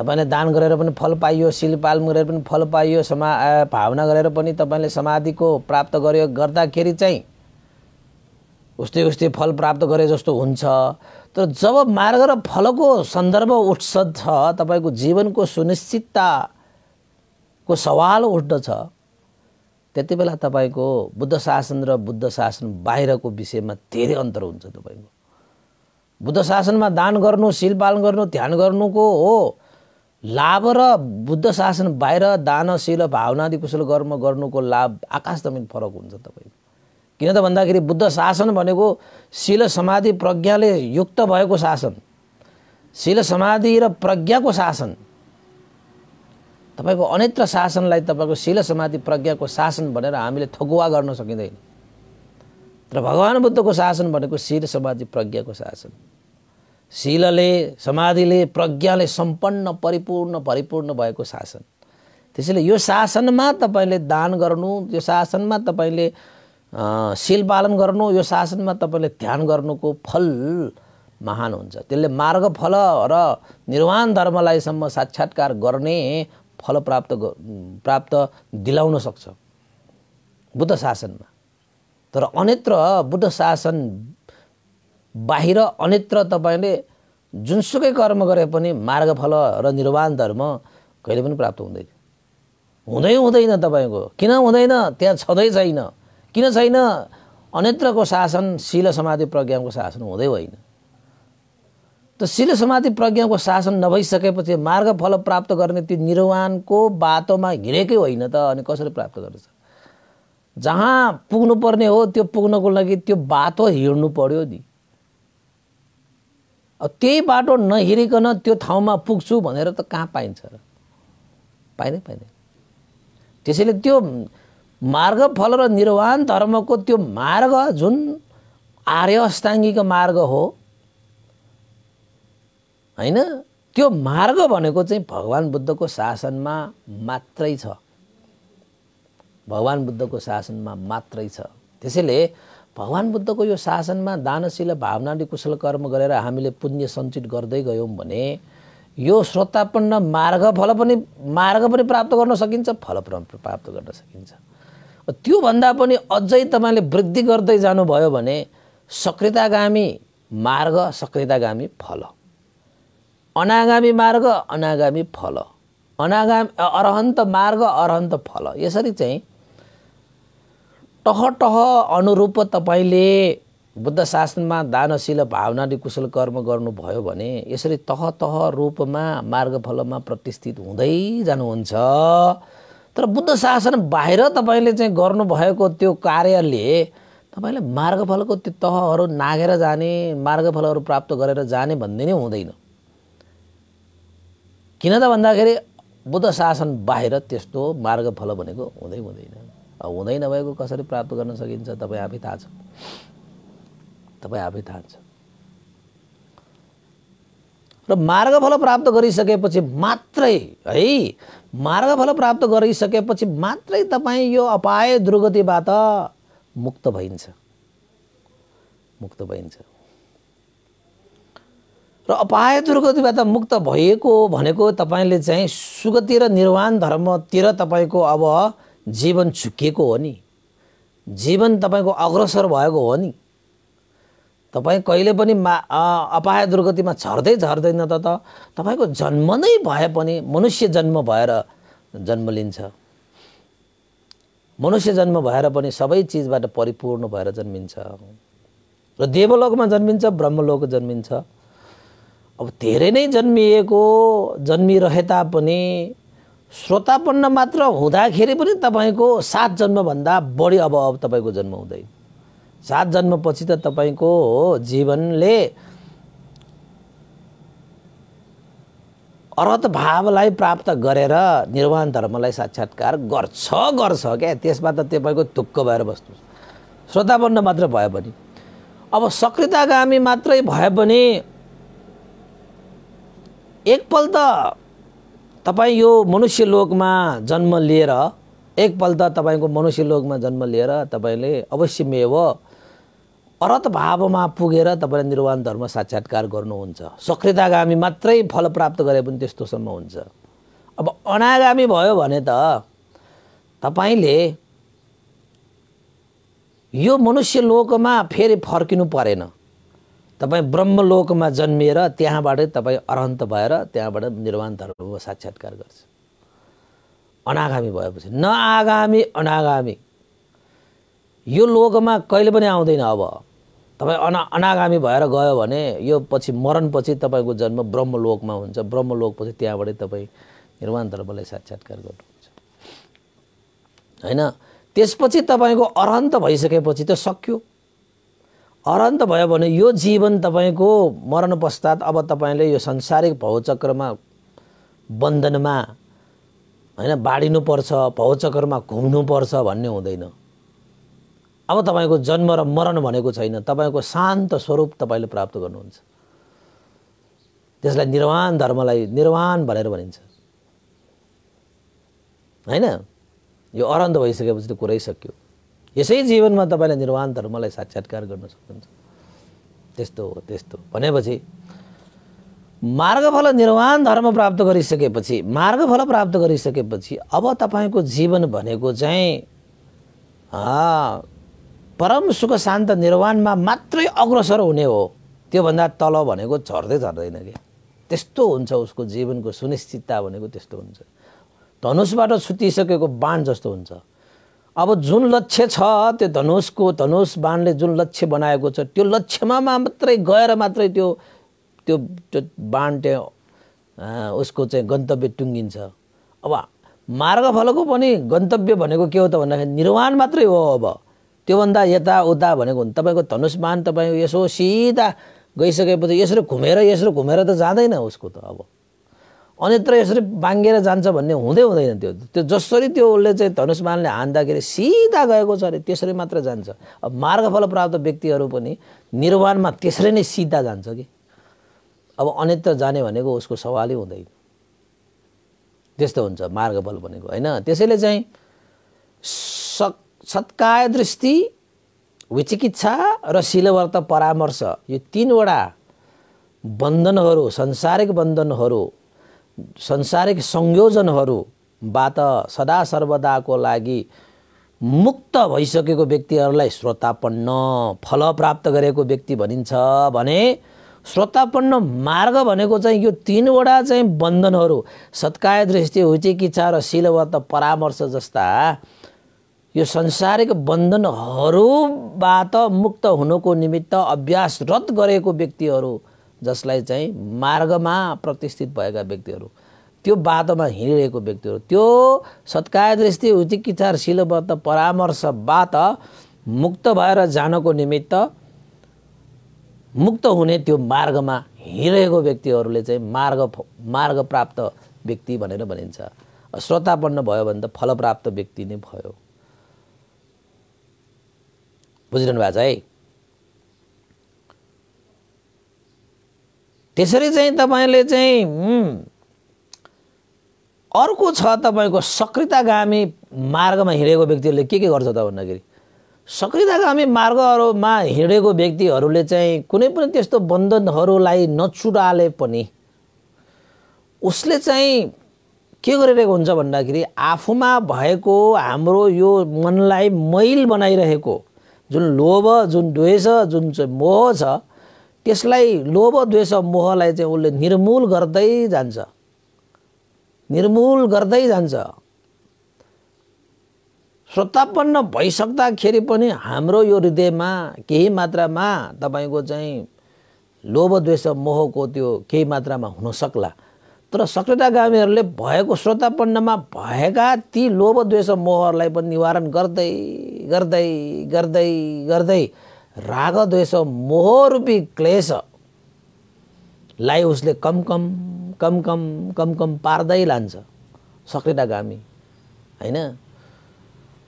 तपाईँले दान गरेर पनि फल पाइयो शिलपाल गरेर पनि फल पाइयो समा भावना गरेर पनि तपाईँले समाधिको प्राप्त गर्यो गर्दाखेरि चाहिँ उस्तै उस्तै फल प्राप्त गरे जस्तो हुन्छ तर जब मार्ग र फलको सन्दर्भ उठ्छ छ तपाईँको जीवनको सुनिश्चितताको सवाल उठ्दछ त्यति बेला तपाईँको बुद्ध शासन र बुद्ध शासन बाहिरको विषयमा धेरै अन्तर हुन्छ तपाईँको बुद्ध शासनमा दान गर्नु शिल पालन गर्नु ध्यान गर्नुको हो लाभ र बुद्ध शासन बाहिर दानशील भावनादि कुशल कर्म गर्नुको लाभ आकाश जमिन फरक हुन्छ तपाईँको किन त भन्दाखेरि बुद्ध शासन भनेको शील समाधि प्रज्ञाले युक्त भएको शासन शील समाधि र प्रज्ञाको शासन तपाईँको अनेत्र शासनलाई तपाईँको शिल समाधि प्रज्ञाको शासन भनेर हामीले थगुवा गर्न सकिँदैन तर भगवान् बुद्धको शासन भनेको शिल समाधि प्रज्ञाको शासन शीलले समाधिले प्रज्ञाले सम्पन्न परिपूर्ण परिपूर्ण भएको शासन त्यसैले यो शासनमा तपाईँले दान गर्नु यो शासनमा तपाईँले शील पालन गर्नु यो शासनमा तपाईँले ध्यान गर्नुको फल महान हुन्छ त्यसले मार्ग फल र निर्वाण धर्मलाईसम्म साक्षात्कार गर्ने फल प्राप्त प्राप्त दिलाउन सक्छ बुद्ध शासनमा तर अन्यत्र बुद्ध शासन बाहिर अन्यत्र तपाईँले जुनसुकै कर्म गरे पनि मार्गफल र निर्वाण धर्म कहिले पनि प्राप्त हुँदैन हुँदै हुँदैन तपाईँको किन हुँदैन त्यहाँ छँदै छैन किन छैन अन्यत्रको शासन शिल समाधि प्रज्ञाको शासन हुँदै होइन त शिल समाधि प्रज्ञाको शासन नभइसकेपछि मार्गफल प्राप्त गर्ने त्यो निर्वाणको बाटोमा हिँडेकै होइन त अनि कसरी प्राप्त गर्छ जहाँ पुग्नुपर्ने हो त्यो पुग्नको लागि त्यो बाटो हिँड्नु पर्यो नि त्यही बाटो नहिरिकन त्यो ठाउँमा पुग्छु भनेर त कहाँ पाइन्छ र पाइँदै पाइँदैन त्यसैले त्यो मार्ग फल र निर्वाण धर्मको त्यो मार्ग जुन आर्य अष्टाङ्गीको मार्ग हो होइन त्यो मार्ग भनेको चाहिँ भगवान् बुद्धको शासनमा मात्रै छ भगवान् बुद्धको शासनमा मात्रै छ त्यसैले भगवान् बुद्धको यो शासनमा दानशील भावनाले कुशल कर्म गरेर हामीले पुण्य सञ्चित गर्दै गयौँ भने यो श्रोतापन्न मार्ग फल पनि मार्ग पनि प्राप्त गर्न सकिन्छ फल पनि प्राप्त गर्न सकिन्छ त्योभन्दा पनि अझै तपाईँले वृद्धि गर्दै जानुभयो भने सक्रियतागामी मार्ग सक्रियतागामी फल अनागामी मार्ग अनागामी फल अनागामी अरहन्त मार्ग अरहन्त फल यसरी चाहिँ टह टह अनुरूप तपाईँले बुद्ध शासनमा दानशील भावनाले कुशल कर्म गर्नुभयो भने यसरी तह तह रूपमा मार्गफलमा प्रतिष्ठित हुँदै जानुहुन्छ तर बुद्ध शासन बाहिर तपाईँले चाहिँ गर्नुभएको त्यो कार्यले तपाईँले मार्गफलको त्यो तहहरू नागेर जाने मार्गफलहरू प्राप्त गरेर जाने भन्ने नै हुँदैन किन त भन्दाखेरि बुद्ध शासन बाहिर त्यस्तो मार्गफल भनेको हुँदै हुँदैन हुँदै नभएको कसरी प्राप्त गर्न सकिन्छ तपाईँ आफै थाहा छ तपाईँ आफै थाहा छ र मार्गफल प्राप्त गरिसकेपछि मात्रै है मार्गफल प्राप्त गरिसकेपछि मात्रै तपाईँ यो अपाय दुर्गतिबाट मुक्त भइन्छ मुक्त भइन्छ र अपाय दुर्गतिबाट मुक्त भएको भनेको तपाईँले चाहिँ सुगति र निर्वाण धर्मतिर तपाईँको अब जीवन चुकेको हो नि जीवन तपाईँको अग्रसर भएको हो नि तपाईँ कहिले पनि मा अपाय दुर्गतिमा झर्दै झर्दैन त त तपाईँको जन्म नै भए पनि मनुष्य जन्म भएर जन्म लिन्छ मनुष्य जन्म भएर पनि सबै चिजबाट परिपूर्ण भएर जन्मिन्छ र देवलोकमा जन्मिन्छ ब्रह्मलोक जन्मिन्छ अब धेरै नै जन्मिएको जन्मिरहे तापनि श्रोतापन्न मात्र हुँदाखेरि पनि तपाईँको सात जन्मभन्दा बढी अब अब तपाईँको जन्म हुँदैन सात जन्मपछि त तपाईँको जीवनले अरत भावलाई प्राप्त गरेर निर्वाण धर्मलाई साक्षात्कार गर्छ गर्छ क्या त्यसमा त तपाईँको धुक्क भएर बस्नु श्रोतापन्न मात्र भयो भने अब सक्रियतागामी मात्रै भए पनि एकपल्ट तपाईँ यो मनुष्य लोकमा जन्म लिएर एकपल्ट तपाईँको मनुष्य लोकमा जन्म लिएर तपाईँले अवश्यमेव अरत भावमा पुगेर तपाईँले निर्वाण धर्म साक्षात्कार गर्नुहुन्छ सक्रियतागामी मात्रै फल प्राप्त गरे पनि त्यस्तोसम्म हुन्छ अब अनागामी भयो भने त तपाईँले यो मनुष्य लोकमा फेरि फर्किनु परेन तपाईँ ब्रह्मलोकमा जन्मिएर त्यहाँबाटै तपाईँ अरहन्त भएर त्यहाँबाट निर्वाण धर्मको साक्षात्कार गर्छ अनागामी भएपछि नआगामी अनागामी यो लोकमा कहिले पनि आउँदैन अब तपाईँ अना अनागामी भएर गयो भने यो पछि मरणपछि तपाईँको जन्म ब्रह्मलोकमा हुन्छ ब्रह्मलोकपछि त्यहाँबाटै तपाईँ निर्वाण धर्मलाई साक्षात्कार गर्नुहुन्छ होइन त्यसपछि तपाईँको अरहन्त भइसकेपछि त सक्यो अरन्त भयो भने यो जीवन तपाईँको मरण पश्चात अब तपाईँले यो संसारिक भौचक्रमा बन्धनमा होइन बाँडिनुपर्छ भौचक्रमा घुम्नुपर्छ भन्ने हुँदैन अब तपाईँको जन्म र मरण भनेको छैन तपाईँको शान्त स्वरूप तपाईँले प्राप्त गर्नुहुन्छ त्यसलाई निर्वाण धर्मलाई निर्वाण भनेर भनिन्छ होइन यो अरन्त भइसकेपछि त कुरै सक्यो यसै जीवनमा तपाईँले निर्वाण धर्मलाई साक्षात्कार गर्न सक्नुहुन्छ त्यस्तो हो त्यस्तो भनेपछि मार्गफल निर्वाण धर्म प्राप्त गरिसकेपछि मार्गफल प्राप्त गरिसकेपछि अब तपाईँको जीवन भनेको चाहिँ परम सुख शान्त निर्वाणमा मात्रै अग्रसर हुने हो त्योभन्दा तल भनेको झर्दै झर्दैन क्या त्यस्तो हुन्छ उसको जीवनको सुनिश्चितता भनेको त्यस्तो हुन्छ धनुषबाट छुटिसकेको बाण जस्तो हुन्छ अब जुन लक्ष्य छ त्यो धनुषको धनुष बाणले जुन लक्ष्य बनाएको छ त्यो लक्ष्यमा मात्रै गएर मात्रै त्यो त्यो त्यो बाण त्यो उसको चाहिँ गन्तव्य टुङ्गिन्छ अब मार्गफलको पनि गन्तव्य भनेको के हो त भन्दाखेरि निर्वाण मात्रै हो अब त्योभन्दा यताउता भनेको तपाईँको धनुष बाण तपाईँ यसो सिधा गइसकेपछि यसरी घुमेर यसरी घुमेर त जाँदैन उसको त अब अन्यत्र यसरी बाङ्गेर जान्छ भन्ने हुँदै हुँदैन त्यो त्यो जसरी त्यो उसले चाहिँ धनुषमानले हान्दाखेरि सिधा गएको छ अरे त्यसरी मात्र जान्छ अब मार्गफल प्राप्त व्यक्तिहरू पनि निर्वाणमा त्यसरी नै सिधा जान्छ कि अब अन्यत्र जाने भनेको उसको सवालै हुँदैन त्यस्तो हुन्छ मार्गफल भनेको होइन त्यसैले चाहिँ स सत्काय दृष्टि विचिकित्सा र शिलवर्त परामर्श यो तिनवटा बन्धनहरू संसारिक बन्धनहरू संसारिक संयोजनहरूबाट सदा सर्वदाको लागि मुक्त भइसकेको व्यक्तिहरूलाई श्रोतापन्न फल प्राप्त गरेको व्यक्ति भनिन्छ भने श्रोतापन्न मार्ग भनेको चाहिँ यो तिनवटा चाहिँ बन्धनहरू सत्काय दृष्टि हुचिकिच्छा र शिलवत परामर्श जस्ता यो संसारिक बन्धनहरूबाट मुक्त हुनुको निमित्त अभ्यासरत गरेको व्यक्तिहरू जसलाई चाहिँ मार्गमा प्रतिष्ठित भएका व्यक्तिहरू त्यो बाटोमा हिँडिरहेको व्यक्तिहरू त्यो सत्काय दृष्टि उचिकित्सा शिलव्रत परामर्शबाट मुक्त भएर जानको निमित्त मुक्त हुने त्यो मार्गमा हिँडेको व्यक्तिहरूले चाहिँ मार्ग मार्ग प्राप्त व्यक्ति भनेर भनिन्छ श्रोतापन्न भयो भने त फलप्राप्त व्यक्ति नै भयो बुझिरहनु भएको छ है त्यसरी चाहिँ तपाईँले चाहिँ अर्को छ तपाईँको सक्रियतागामी मार्गमा हिँडेको व्यक्तिहरूले के के गर्छ त भन्दाखेरि सक्रियतागामी मार्गहरूमा हिँडेको व्यक्तिहरूले चाहिँ कुनै पनि त्यस्तो बन्धनहरूलाई नछुडाले पनि उसले चाहिँ के गरिरहेको हुन्छ भन्दाखेरि आफूमा भएको हाम्रो यो मनलाई मैल बनाइरहेको जुन लोभ जुन द्वेष जुन चाहिँ मोह छ त्यसलाई लोभ द्वेष मोहलाई चाहिँ उसले निर्मूल गर्दै जान्छ निर्मूल गर्दै जान्छ स्वतापन्न भइसक्दाखेरि पनि हाम्रो यो हृदयमा केही मात्रामा तपाईँको चाहिँ लोभ द्वेष मोहको त्यो केही मात्रामा हुन सक्ला तर गामीहरूले भएको श्रोतापन्नमा भएका ती लोभ द्वेष मोहहरूलाई पनि निवारण गर्दै गर्दै गर्दै गर्दै रागद्वेष मोहरूपी क्लेशलाई उसले कम कम कम कम कम कम पार्दै लान्छ सक्रियतागामी होइन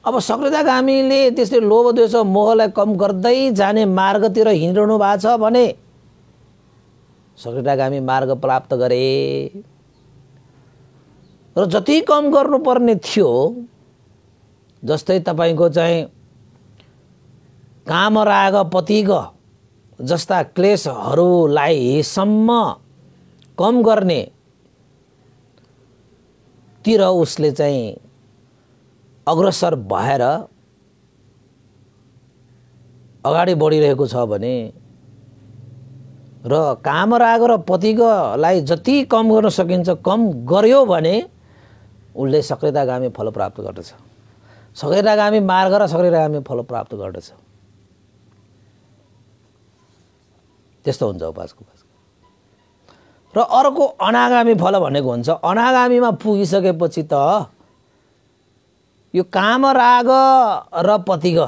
अब सक्रियतागामीले त्यसले लोभद्वेष मोहलाई कम गर्दै जाने मार्गतिर हिँडिरहनु भएको छ भने सक्रियतागामी मार्ग प्राप्त गरे र जति कम गर्नुपर्ने थियो जस्तै तपाईँको चाहिँ कामराग पतिग जस्ता क्लेशहरूलाई सम्म कम गर्ने तिर उसले चाहिँ अग्रसर भएर अगाडि बढिरहेको छ भने र कामराग र पतिगलाई जति कम गर्न सकिन्छ कम गर्यो भने उसले सक्रियतागामी फल प्राप्त गर्दछ सक्रियतागामी मार्ग र सक्रियतागामी फल प्राप्त गर्दछ त्यस्तो हुन्छ उपासको उपासको र अर्को अनागामी फल भनेको हुन्छ अनागामीमा पुगिसकेपछि त यो कामराग र पतिग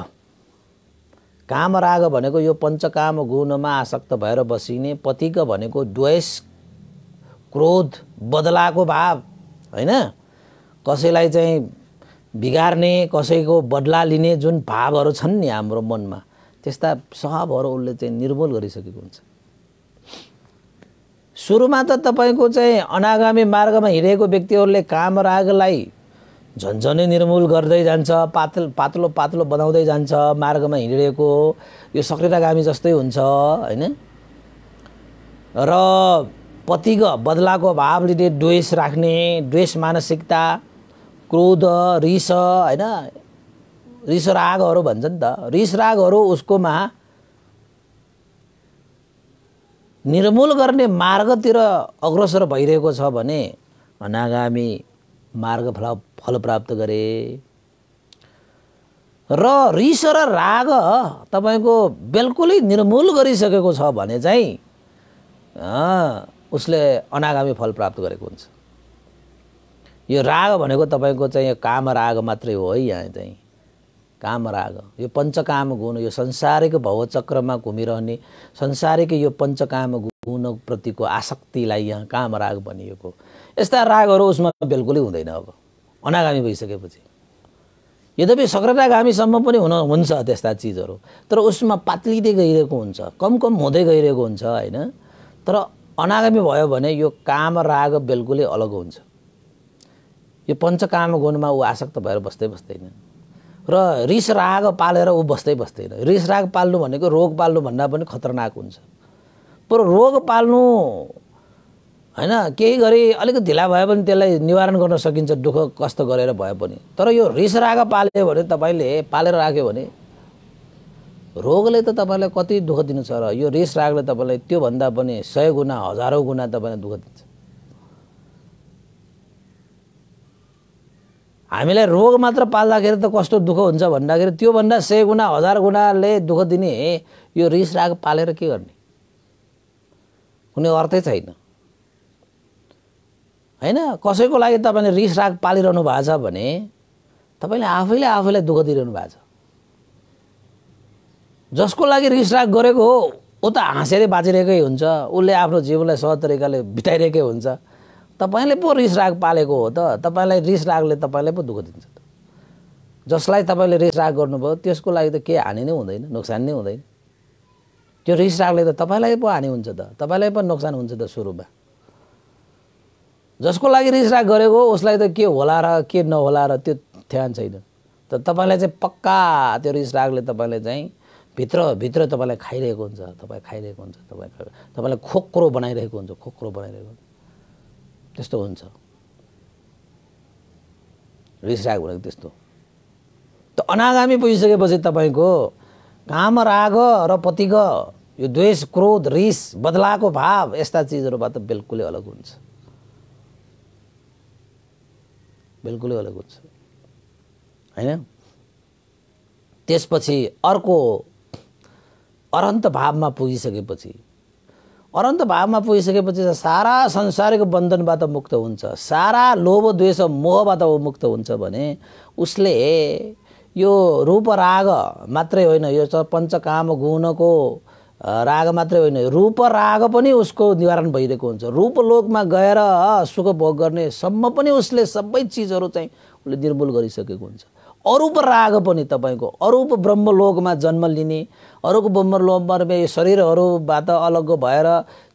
काम राग भनेको यो पञ्चकाम गुणमा आसक्त भएर बसिने पतिग भनेको द्वेष क्रोध बदलाको भाव होइन कसैलाई चाहिँ बिगार्ने कसैको बदला लिने जुन भावहरू छन् नि हाम्रो मनमा त्यस्ता स्वभावहरू उसले चाहिँ निर्मूल गरिसकेको हुन्छ सुरुमा त तपाईँको चाहिँ अनागामी मार्गमा हिँडेको व्यक्तिहरूले काम रागलाई झन्झनै निर्मूल गर्दै जान्छ पातल पातलो पातलो बनाउँदै जान्छ मार्गमा हिँडेको यो सक्रियतागामी जस्तै हुन्छ होइन र पतिग बदलाको भाव लिने द्वेष राख्ने द्वेष मानसिकता क्रोध रिस होइन रिस रागहरू भन्छ नि त रिस रागहरू उसकोमा निर्मूल गर्ने मार्गतिर अग्रसर भइरहेको छ भने अनागामी मार्ग फल फल प्राप्त गरे र रिस र राग तपाईँको बिल्कुलै निर्मूल गरिसकेको छ भने चाहिँ उसले अनागामी फल प्राप्त गरेको हुन्छ यो राग भनेको तपाईँको चाहिँ काम राग मात्रै हो है यहाँ चाहिँ कामराग यो पञ्चकाम गुण यो संसारैको भवचक्रमा घुमिरहने संसारैको यो पञ्चकाम गुणप्रतिको आसक्तिलाई यहाँ कामराग भनिएको यस्ता रागहरू उसमा बिल्कुलै हुँदैन अब अनागामी भइसकेपछि यद्यपि सक्रतागामीसम्म पनि हुन हुन्छ त्यस्ता चिजहरू तर उसमा पातलिँदै गइरहेको हुन्छ कम कम हुँदै गइरहेको हुन्छ होइन तर अनागामी भयो भने यो काम राग बिल्कुलै अलग हुन्छ यो पञ्चकाम गुणमा ऊ आसक्त भएर बस्दै बस्दैन र रिस राग पालेर ऊ बस्दै बस्दैन रिस राग पाल्नु भनेको रोग पाल्नु भन्दा पनि खतरनाक हुन्छ पर रोग पाल्नु होइन केही गरी अलिक ढिला भए पनि त्यसलाई निवारण गर्न सकिन्छ दुःख कस्तो गरेर भए पनि तर यो रिस राग पाल्यो भने तपाईँले पालेर राख्यो भने रोगले त तपाईँलाई कति दुःख दिनु छ र यो रिस रागले तपाईँलाई त्योभन्दा पनि सय गुणा हजारौँ गुणा तपाईँलाई दुःख दिन्छ हामीलाई रोग मात्र पाल्दाखेरि त कस्तो दुःख हुन्छ भन्दाखेरि त्योभन्दा सय गुणा हजार गुणाले दुःख दिने यो रिस राग पालेर के गर्ने कुनै अर्थै छैन होइन कसैको लागि तपाईँले रिस राग पालिरहनु भएको छ भने तपाईँले आफैले आफैलाई दुःख दिइरहनु भएको छ जसको लागि रिस राग गरेको हो ऊ त हाँसेरै बाँचिरहेकै हुन्छ उसले आफ्नो जीवनलाई सहज तरिकाले बिताइरहेकै हुन्छ तपाईँले पो रिस राग पालेको हो त तपाईँलाई रिस रागले तपाईँलाई पो दुःख दिन्छ त जसलाई तपाईँले रिस राग गर्नुभयो त्यसको लागि त केही हानि नै हुँदैन नोक्सान नै हुँदैन त्यो रिस रागले त तपाईँलाई पो हानि हुन्छ त तपाईँलाई पो नोक्सान हुन्छ त सुरुमा जसको लागि रिस राग गरेको उसलाई त के होला र के नहोला र त्यो थ्यान छैन त तपाईँलाई चाहिँ पक्का त्यो रिस रागले तपाईँले चाहिँ भित्र भित्र तपाईँलाई खाइरहेको हुन्छ तपाईँ खाइरहेको हुन्छ तपाईँ तपाईँलाई खोक्रो बनाइरहेको हुन्छ खोक्रो बनाइरहेको हुन्छ त्यस्तो हुन्छ रिस राग भनेको त्यस्तो त अनागामी पुगिसकेपछि तपाईँको काम राग र पतिग यो द्वेष क्रोध रिस बदलाको भाव यस्ता चिजहरूबाट बिल्कुलै अलग हुन्छ बिल्कुलै अलग हुन्छ होइन त्यसपछि अर्को अरन्त भावमा पुगिसकेपछि अनन्त भावमा पुगिसकेपछि त सारा संसारको बन्धनबाट मुक्त हुन्छ सारा लोभ द्वेष मोहबाट मुक्त हुन्छ भने उसले यो रूप राग मात्रै होइन यो छ पञ्चकाम गुणको राग मात्रै होइन रूप राग पनि उसको निवारण भइरहेको हुन्छ रूप लोकमा गएर सुख भोग गर्ने सम्म पनि उसले सबै चिजहरू चाहिँ उसले निर्मूल गरिसकेको हुन्छ अरूप राग पनि तपाईँको अरूप ब्रह्मलोकमा जन्म लिने अरूको बम्बर लोमरमा यो शरीरहरूबाट अलग भएर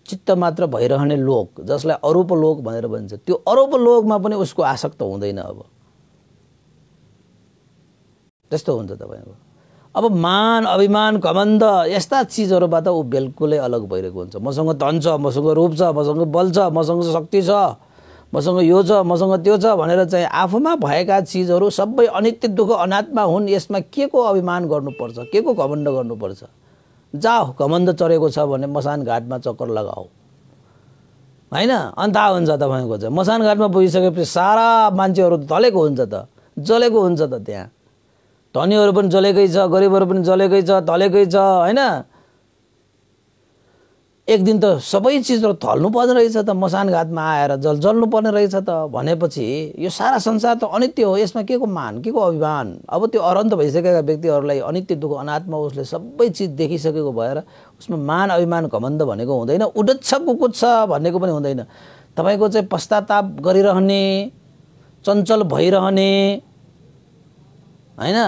चित्त मात्र भइरहने लोक जसलाई अरूप लोक भनेर भन्छ त्यो अरूप लोकमा पनि उसको आसक्त हुँदैन अब त्यस्तो हुन्छ तपाईँको अब मान अभिमान घमण्ड यस्ता चिजहरूबाट ऊ बिल्कुलै अलग भइरहेको हुन्छ मसँग धन छ मसँग रूप छ मसँग बल छ मसँग शक्ति छ मसँग यो छ मसँग त्यो छ भनेर चाहिँ आफूमा भएका चिजहरू सबै अनित्य दुःख अनात्मा हुन् यसमा के को अभिमान गर्नुपर्छ के को घमण्ड गर्नुपर्छ जा घमण्ड चढेको छ भने मसान घाटमा चक्कर लगाऊ होइन अन्त हुन्छ तपाईँको चाहिँ मसान घाटमा पुगिसकेपछि सारा मान्छेहरू दलेको हुन्छ त जलेको हुन्छ त त्यहाँ धनीहरू पनि जलेकै छ गरिबहरू पनि जलेकै छ ढलेकै छ होइन एक दिन त सबै चिज र थल्नु पर्ने रहेछ त मसानघातमा आएर जल जल्नु पर्ने रहेछ त भनेपछि यो सारा संसार त अनित्य हो यसमा के को मान के को अभिमान अब त्यो अरन्त भइसकेका व्यक्तिहरूलाई अनित्य दुःख अनात्मा उसले सबै चिज देखिसकेको भएर उसमा मान अभिमान घमन्द भनेको हुँदैन उडच्छ कुकुच्छ भन्नेको पनि हुँदैन तपाईँको चाहिँ पश्चाताप गरिरहने चञ्चल भइरहने होइन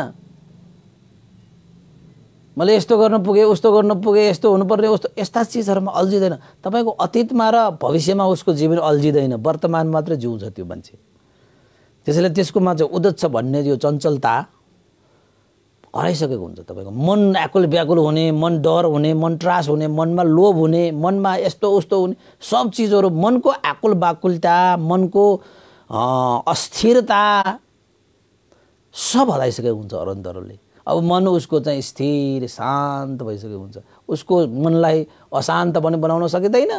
मैले यस्तो गर्न पुगेँ उस्तो गर्न पुगेँ यस्तो हुनुपर्ने उस्तो यस्ता चिजहरूमा अल्झिँदैन तपाईँको अतीतमा र भविष्यमा उसको जीवन अल्झिँदैन वर्तमान मात्र जिउँछ त्यो मान्छे त्यसैले त्यसकोमा चाहिँ उदच्छ भन्ने यो चञ्चलता हराइसकेको हुन्छ तपाईँको मन आकुल व्याकुल हुने मन डर हुने मन त्रास हुने मनमा लोभ हुने मनमा यस्तो उस्तो हुने सब चिजहरू मनको आकुल बाकुलता मनको अस्थिरता सब हराइसकेको हुन्छ अरन्तहरूले अब मन उसको चाहिँ स्थिर शान्त भइसकेको हुन्छ उसको मनलाई अशान्त पनि बनाउन सकिँदैन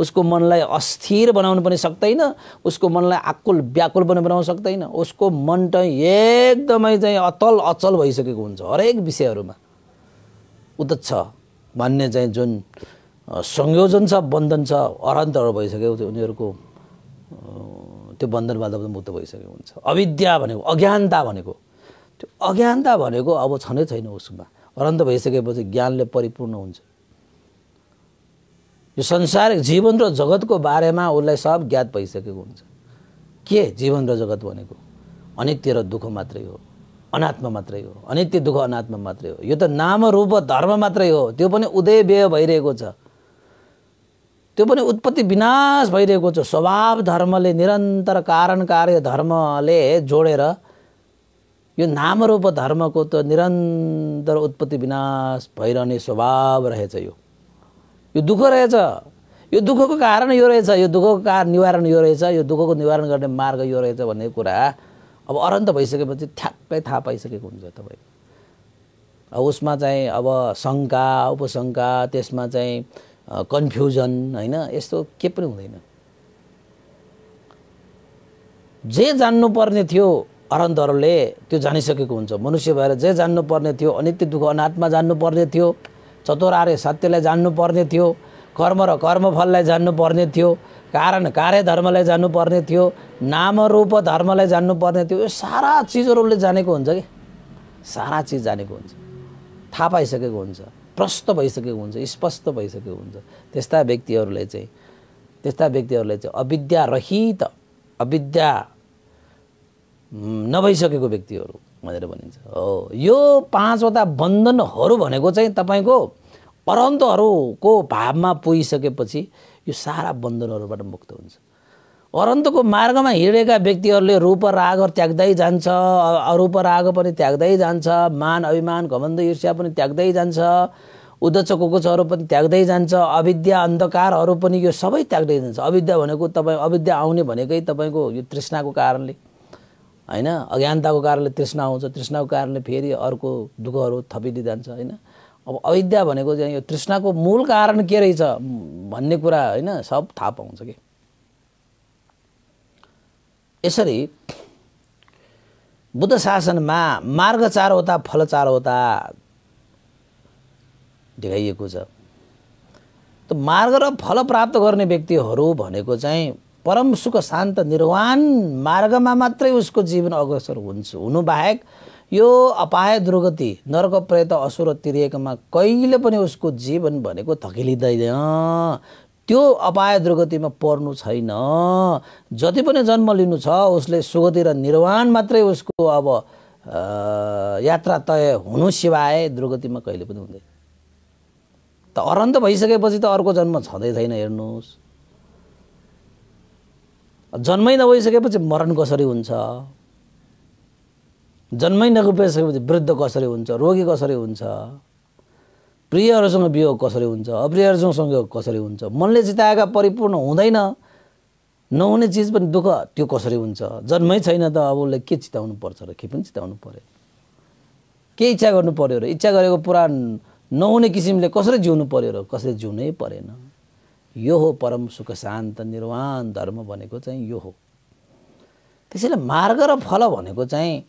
उसको मनलाई अस्थिर बनाउनु पनि सक्दैन उसको मनलाई आकुल व्याकुल पनि बनाउन सक्दैन उसको मन चाहिँ एकदमै चाहिँ अतल अचल भइसकेको हुन्छ हरेक विषयहरूमा उत छ भन्ने चाहिँ जुन संयोजन छ बन्धन छ अरन्तहरू भइसक्यो उनीहरूको त्यो बन्धनबाट मुक्त भइसकेको हुन्छ अविद्या भनेको अज्ञानता भनेको त्यो अज्ञानता भनेको अब छँदै छैन उसमा अनन्त भइसकेपछि ज्ञानले परिपूर्ण हुन्छ यो संसारिक जीवन र जगतको बारेमा उसलाई सब ज्ञात भइसकेको हुन्छ के जीवन र जगत भनेको अनित्य र दुःख मात्रै हो अनात्म मात्रै हो अनित्य दुःख अनात्म मात्रै हो यो त नाम रूप धर्म मात्रै हो त्यो पनि उदय व्यय भइरहेको छ त्यो पनि उत्पत्ति विनाश भइरहेको छ स्वभाव धर्मले निरन्तर कारण कार्य धर्मले जोडेर यो नाम रूप धर्मको त निरन्तर उत्पत्ति विनाश भइरहने स्वभाव रहेछ यो यो दुःख रहेछ यो दुःखको कारण यो रहेछ यो दुःखको कारण निवारण यो रहेछ यो दुःखको निवारण गर्ने मार्ग यो रहेछ भन्ने कुरा अब अरन्त भइसकेपछि ठ्याक्कै थाहा पाइसकेको हुन्छ तपाईँ अब उसमा चाहिँ अब शङ्का उपशङ्का त्यसमा चाहिँ कन्फ्युजन होइन यस्तो के पनि हुँदैन जे जान्नुपर्ने थियो अरन्तहरूले त्यो जानिसकेको हुन्छ मनुष्य भएर जे जान्नुपर्ने थियो अनित्य दुःख अनात्मा जान्नुपर्ने थियो चतुरार्य सत्यलाई जान्नुपर्ने थियो कर्म र कर्मफललाई जान्नुपर्ने थियो कारण कार्य धर्मलाई जान्नुपर्ने थियो नाम रूप धर्मलाई जान्नुपर्ने थियो यो सारा चिजहरू उसले जानेको हुन्छ कि सारा चिज जानेको हुन्छ थाहा पाइसकेको हुन्छ प्रष्ट भइसकेको हुन्छ स्पष्ट भइसकेको हुन्छ त्यस्ता व्यक्तिहरूले चाहिँ त्यस्ता व्यक्तिहरूले चाहिँ रहित अविद्या नभइसकेको व्यक्तिहरू भनेर भनिन्छ हो यो पाँचवटा बन्धनहरू भनेको चाहिँ तपाईँको अरन्तहरूको भावमा पुगिसकेपछि यो सारा बन्धनहरूबाट मुक्त हुन्छ अरन्तको मार्गमा हिँडेका व्यक्तिहरूले रूप राग त्याग्दै जान्छ अरूप राग पनि त्याग्दै जान्छ मान अभिमान घमन्द ईर्ष्या पनि त्याग्दै जान्छ उद्धच कुकुचहरू पनि त्याग्दै जान्छ अविद्या अन्धकारहरू पनि यो सबै त्याग्दै जान्छ अविद्या भनेको तपाईँ अविद्या आउने भनेकै तपाईँको यो तृष्णाको कारणले होइन अज्ञानताको कारणले तृष्णा आउँछ तृष्णाको कारणले फेरि अर्को दुःखहरू थपिँदै जान्छ होइन अब अविद्या भनेको चाहिँ यो तृष्णाको मूल कारण के रहेछ भन्ने कुरा होइन सब थाहा पाउँछ कि यसरी बुद्ध शासनमा मार्ग चारवटा फल चारवटा देखाइएको छ त मार्ग र फल प्राप्त गर्ने व्यक्तिहरू भनेको चाहिँ परम सुख शान्त निर्वाण मार्गमा मात्रै उसको जीवन अग्रसर हुन्छ हुनुबाहेक यो अपाय दुर्गति नर्क प्रेत असुर तिरिएकोमा कहिले पनि उसको जीवन भनेको थकिलिँदैन त्यो अपाय दुर्गतिमा पर्नु छैन जति पनि जन्म लिनु छ उसले सुगति र निर्वाण मात्रै उसको अब यात्रा तय हुनु सिवाय दुर्गतिमा कहिले पनि हुँदैन त अरन्त भइसकेपछि त अर्को जन्म छँदै छैन हेर्नुहोस् जन्मै नभइसकेपछि मरण कसरी हुन्छ जन्मै नगुपिसकेपछि वृद्ध कसरी हुन्छ रोगी कसरी हुन्छ प्रियहरूसँग वियोग कसरी हुन्छ अप्रियहरूसँग संयोग कसरी हुन्छ मनले चिताएका परिपूर्ण हुँदैन नहुने चिज पनि दुःख त्यो कसरी हुन्छ जन्मै छैन त अब उसले के चिताउनु पर्छ र के पनि चिताउनु पऱ्यो के इच्छा गर्नु पऱ्यो र इच्छा गरेको पुरा नहुने किसिमले कसरी जिउनु पऱ्यो र कसरी जिउनै परेन यो हो परम सुख शान्त निर्वाण धर्म भनेको चाहिँ यो हो त्यसैले मार्ग र फल भनेको चाहिँ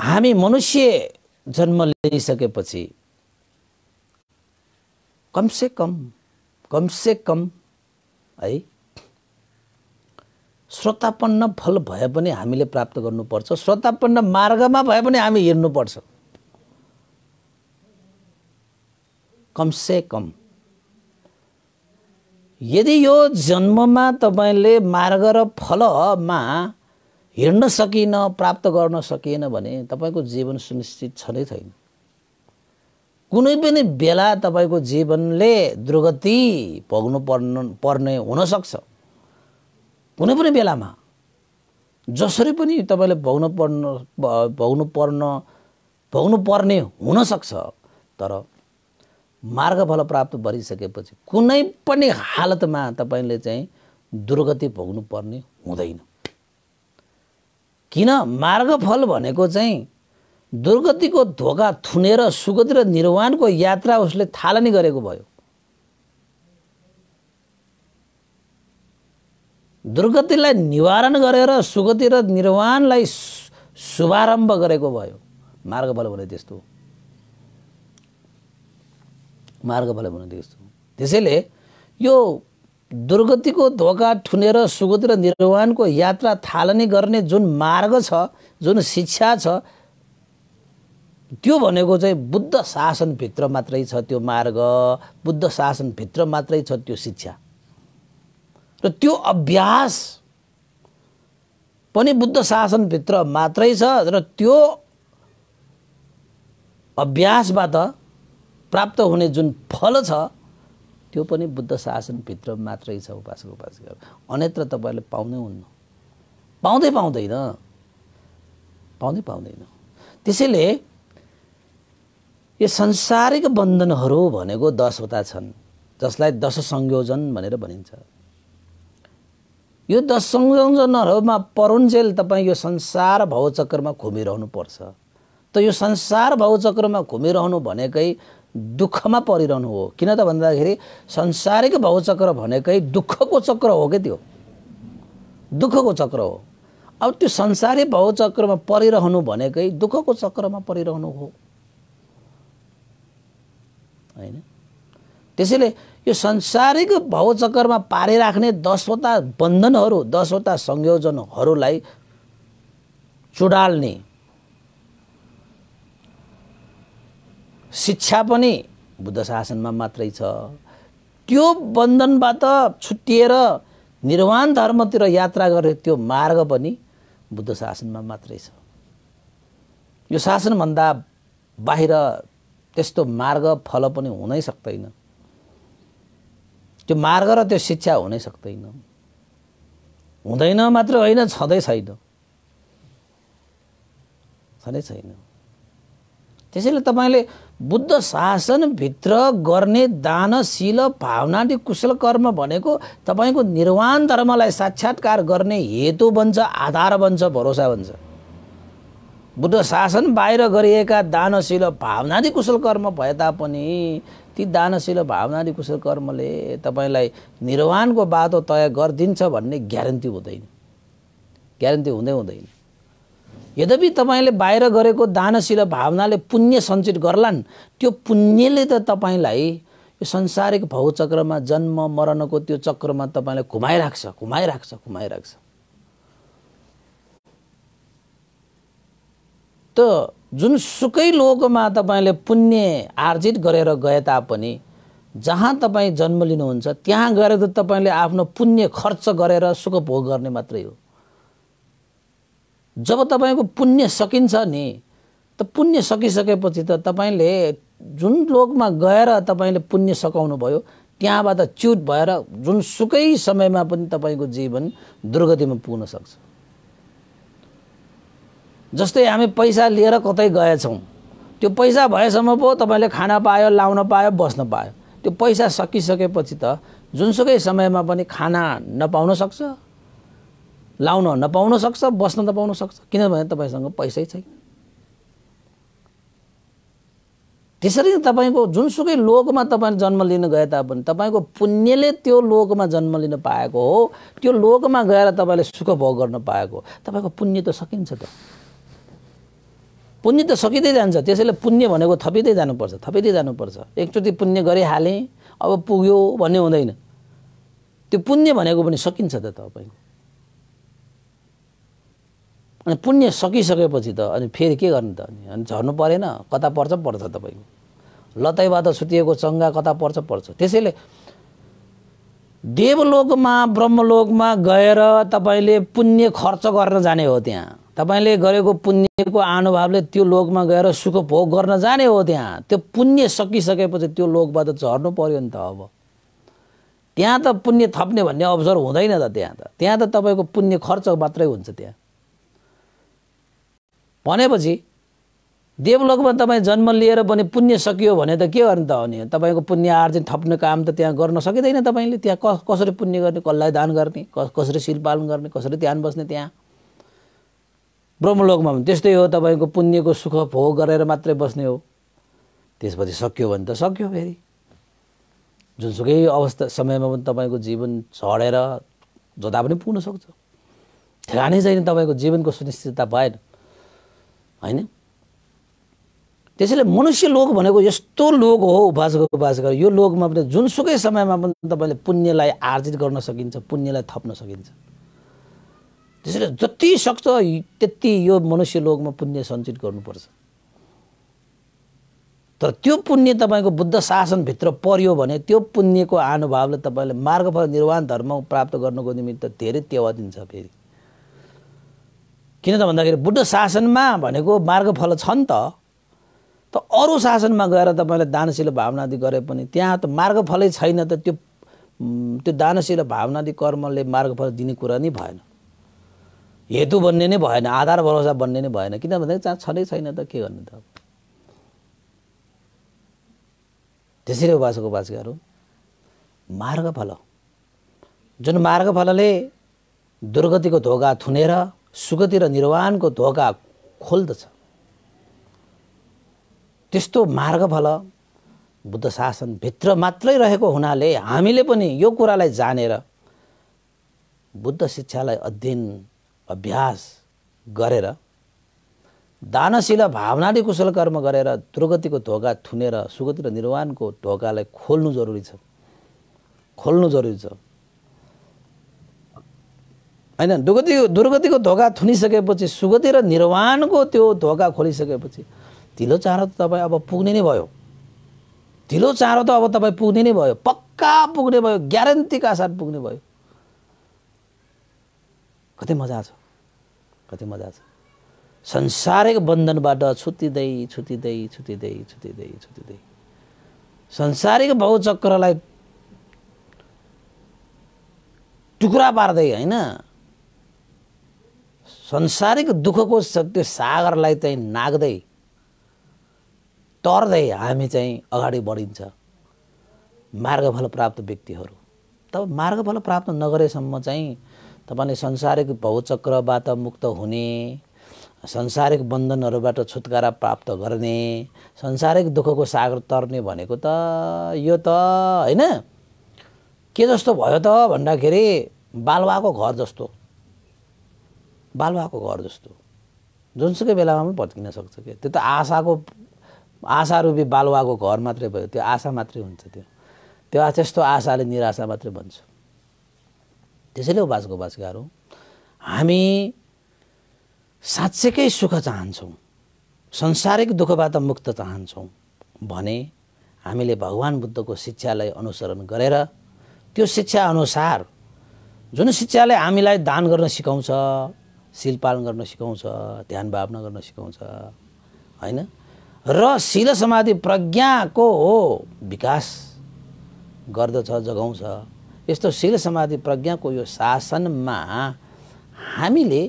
हामी मनुष्य जन्म लिइसकेपछि कमसे कम कमसे कम, है श्रोतापन्न फल भए पनि हामीले प्राप्त गर्नुपर्छ श्रोतापन्न मार्गमा भए पनि हामी हिँड्नुपर्छ कम कम यदि यो जन्ममा तपाईँले मार्ग र फलमा हिँड्न सकिन प्राप्त गर्न सकिएन भने तपाईँको जीवन सुनिश्चित छ नै छैन कुनै पनि बेला तपाईँको जीवनले दुर्गति भोग्नु पर्न पर्ने हुनसक्छ कुनै पनि बेलामा जसरी पनि तपाईँले भोग्नु पर्न भोग्नु पर्न भोग्नु पर्ने हुनसक्छ तर मार्गफल प्राप्त भरिसकेपछि कुनै पनि हालतमा तपाईँले चाहिँ दुर्गति भोग्नुपर्ने हुँदैन किन मार्गफल भनेको चाहिँ दुर्गतिको धोका थुनेर सुगति र निर्वाणको यात्रा उसले थालनी गरेको भयो दुर्गतिलाई निवारण गरेर सुगति र निर्वाणलाई शुभारम्भ गरेको भयो मार्गफल भने त्यस्तो हो मार्ग भएर बनाउँदै जस्तो त्यसैले यो दुर्गतिको धोका ठुनेर सुगति र निर्वाणको यात्रा थालनी गर्ने जुन मार्ग छ जुन शिक्षा छ त्यो भनेको चाहिँ बुद्ध शासनभित्र मात्रै छ त्यो मार्ग बुद्ध शासनभित्र मात्रै छ त्यो शिक्षा र त्यो अभ्यास पनि बुद्ध शासनभित्र मात्रै छ र त्यो अभ्यासबाट प्राप्त हुने जुन फल छ त्यो पनि बुद्ध शासनभित्र मात्रै छ उपासक उपासिका अन्यत्र तपाईँहरूले पाउनै हुन्न पाउँदै पाउँदैन पाउँदै पाउँदैन त्यसैले यो संसारिक बन्धनहरू भनेको दसवटा छन् जसलाई दश संयोजन भनेर भनिन्छ यो दश संयोजनहरूमा परुन्जेल तपाईँ यो संसार भवचक्रमा घुमिरहनु पर्छ त यो संसार भवचक्रमा घुमिरहनु भनेकै दुःखमा परिरहनु हो किन त भन्दाखेरि संसारिक भवचक्र भनेकै दुःखको चक्र हो क्या त्यो दुःखको चक्र हो अब त्यो संसारिक भाउचक्रमा परिरहनु भनेकै दुःखको चक्रमा परिरहनु हो होइन त्यसैले यो संसारिक भवचक्रमा पारिराख्ने दसवटा बन्धनहरू दसवटा संयोजनहरूलाई चुडाल्ने शिक्षा पनि बुद्ध शासनमा मात्रै छ त्यो बन्धनबाट छुट्टिएर निर्वाण धर्मतिर यात्रा गर्ने त्यो मार्ग पनि बुद्ध शासनमा मात्रै छ यो शासनभन्दा बाहिर त्यस्तो मार्ग फल पनि हुनै सक्दैन त्यो मार्ग र त्यो शिक्षा हुनै सक्दैन हुँदैन मात्र होइन छँदै छैन छँदै छैन त्यसैले तपाईँले बुद्ध शासनभित्र गर्ने दानशील भावनाले कुशल कर्म भनेको तपाईँको निर्वाण धर्मलाई साक्षात्कार गर्ने हेतु बन्छ आधार बन्छ भरोसा बन्छ बुद्ध शासन बाहिर गरिएका दानशील भावनादि कुशल कर्म भए तापनि ती दानशील भावनादि कुशल कर्मले तपाईँलाई निर्वाणको बाटो तय गरिदिन्छ भन्ने ग्यारेन्टी हुँदैन ग्यारेन्टी हुँदै हुँदैन यद्यपि तपाईँले बाहिर गरेको दानशील भावनाले पुण्य सञ्चित गर्लान् त्यो पुण्यले त तपाईँलाई यो संसारिक भौचक्रमा जन्म मरणको त्यो चक्रमा तपाईँलाई घुमाइराख्छ घुमाइराख्छ घुमाइराख्छ त जुन सुकै लोकमा तपाईँले पुण्य आर्जित गरेर गए तापनि जहाँ तपाईँ जन्म लिनुहुन्छ त्यहाँ गएर त तपाईँले आफ्नो पुण्य खर्च गरेर सुख भोग गर्ने मात्रै हो जब तपाईँको पुण्य सकिन्छ नि त पुण्य सकिसकेपछि त तपाईँले जुन लोकमा गएर तपाईँले पुण्य सकाउनु भयो त्यहाँबाट च्युत भएर जुन सुकै समयमा पनि तपाईँको जीवन दुर्गतिमा पुग्न सक्छ जस्तै हामी पैसा लिएर कतै गएछौँ त्यो पैसा भएसम्म पो तपाईँले खाना पायो लाउन पायो बस्न पायो त्यो पैसा सकिसकेपछि त जुनसुकै समयमा पनि खाना नपाउन सक्छ लाउन नपाउन सक्छ बस्न त पाउन सक्छ किनभने तपाईँसँग पैसै छैन त्यसरी नै तपाईँको जुनसुकै लोकमा तपाईँ जन्म लिन गए तापनि तपाईँको पुण्यले त्यो लोकमा जन्म लिन पाएको हो त्यो लोकमा गएर तपाईँले सुख भोग गर्न पाएको हो तपाईँको पुण्य त सकिन्छ त पुण्य त सकिँदै जान्छ त्यसैले पुण्य भनेको थपिँदै जानुपर्छ थपिँदै जानुपर्छ एकचोटि पुण्य गरिहालेँ अब पुग्यो भन्ने हुँदैन त्यो पुण्य भनेको पनि सकिन्छ त तपाईँको अनि पुण्य सकिसकेपछि त अनि फेरि के गर्ने त अनि अनि झर्नु परेन कता पर्छ पर्छ तपाईँको लतैबाट सुतिएको चङ्गा कता पर्छ पर्छ त्यसैले देवलोकमा ब्रह्मलोकमा गएर तपाईँले पुण्य खर्च गर्न जाने हो त्यहाँ तपाईँले गरेको पुण्यको अनुभवले त्यो लोकमा गएर सुख भोग गर्न जाने हो त्यहाँ त्यो पुण्य सकिसकेपछि त्यो लोकबाट झर्नु पऱ्यो नि त अब त्यहाँ त पुण्य थप्ने भन्ने अवसर हुँदैन त त्यहाँ त त्यहाँ त तपाईँको पुण्य खर्च मात्रै हुन्छ त्यहाँ भनेपछि देवलोकमा तपाईँ जन्म लिएर पनि पुण्य सकियो भने त के गर्ने त हो नि तपाईँको पुण्य आर्जन थप्ने काम त त्यहाँ गर्न सकिँदैन तपाईँले त्यहाँ कसरी पुण्य गर्ने कसलाई दान गर्ने कसरी शिल पालन गर्ने कसरी ध्यान बस्ने त्यहाँ ब्रह्मलोकमा पनि त्यस्तै हो तपाईँको पुण्यको सुख भोग गरेर मात्रै बस्ने हो त्यसपछि सकियो भने त सक्यो फेरि जुनसुकै अवस्था समयमा पनि तपाईँको जीवन झडेर जता पनि पुग्न सक्छ ठेगानै छैन तपाईँको जीवनको सुनिश्चितता भएन होइन त्यसैले मनुष्य लोक भनेको यस्तो लोक हो उपासको गर यो लोकमा पनि जुनसुकै समयमा पनि तपाईँले पुण्यलाई आर्जित गर्न सकिन्छ पुण्यलाई थप्न सकिन्छ त्यसैले जति सक्छ त्यति यो मनुष्य लोकमा पुण्य सञ्चित गर्नुपर्छ तर त्यो पुण्य तपाईँको बुद्ध शासनभित्र पर्यो भने त्यो पुण्यको अनुभवले तपाईँले मार्गफल निर्वाण धर्म प्राप्त गर्नुको निमित्त धेरै टेवा दिन्छ फेरि किन त भन्दाखेरि बुद्ध शासनमा भनेको मार्गफल छ नि त अरू शासनमा गएर तपाईँले दानशील भावनादि गरे पनि त्यहाँ त मार्गफलै छैन त त्यो त्यो दानशील भावनादि कर्मले मार्गफल दिने कुरा नै भएन हेतु बन्ने नै भएन आधार भरोसा बन्ने नै भएन किन भन्दाखेरि जहाँ छँदै छैन त के गर्ने त त्यसरी उपासक उपासिकाहरू मार्गफल जुन मार्गफलले दुर्गतिको धोका थुनेर सुगति र निर्वाणको ढोका खोल्दछ त्यस्तो मार्गफल बुद्ध शासनभित्र मात्रै रहेको हुनाले हामीले पनि यो कुरालाई जानेर बुद्ध शिक्षालाई अध्ययन अभ्यास गरेर दानशील भावनाले कुशल कर्म गरेर दुर्गतिको ढोका थुनेर सुगति र निर्वाणको ढोकालाई खोल्नु जरुरी छ खोल्नु जरुरी छ होइन दुर्गति दुर्गतिको धोका थुनिसकेपछि सुगति र निर्वाणको त्यो धोका खोलिसकेपछि ढिलो चाँडो त तपाईँ अब पुग्ने नै भयो ढिलो चाँडो त अब तपाईँ पुग्ने नै भयो पक्का पुग्ने भयो ग्यारेन्टीका साथ पुग्ने भयो कति मजा छ कति मजा छ संसारिक बन्धनबाट छुट्टिँदै छुतिदै छुट्टिँदै छुट्टिँदै छुट्टिँदै संसारिक बहुचक्रलाई टुक्रा पार्दै होइन संसारिक दुःखको त्यो सागरलाई चाहिँ नाग्दै तर्दै हामी चाहिँ अगाडि बढिन्छ मार्गफल प्राप्त व्यक्तिहरू तब मार्गफल प्राप्त नगरेसम्म चाहिँ तपाईँले संसारिक भौचक्रबाट मुक्त हुने संसारिक बन्धनहरूबाट छुटकारा प्राप्त गर्ने संसारिक दुःखको सागर तर्ने भनेको त यो त होइन के जस्तो भयो त भन्दाखेरि बालुवाको घर जस्तो बालुवाको घर जस्तो जुनसुकै बेलामा पनि भत्किन सक्छ क्या त्यो त आशाको आशा रूपी बालुवाको घर मात्रै भयो त्यो आशा मात्रै हुन्छ त्यो त्यो त्यस्तो आशाले निराशा मात्रै भन्छ त्यसैले उबासको उबास गाह्रो हामी साँच्चैकै सुख चाहन्छौँ संसारिक दुःखबाट मुक्त चाहन्छौँ भने हामीले भगवान् बुद्धको शिक्षालाई अनुसरण गरेर त्यो शिक्षा अनुसार जुन शिक्षाले हामीलाई दान गर्न सिकाउँछ पालन गर्न सिकाउँछ ध्यान भावना गर्न सिकाउँछ होइन र शिल समाधि प्रज्ञाको हो विकास गर्दछ जगाउँछ यस्तो शिल समाधि प्रज्ञाको यो शासनमा हामीले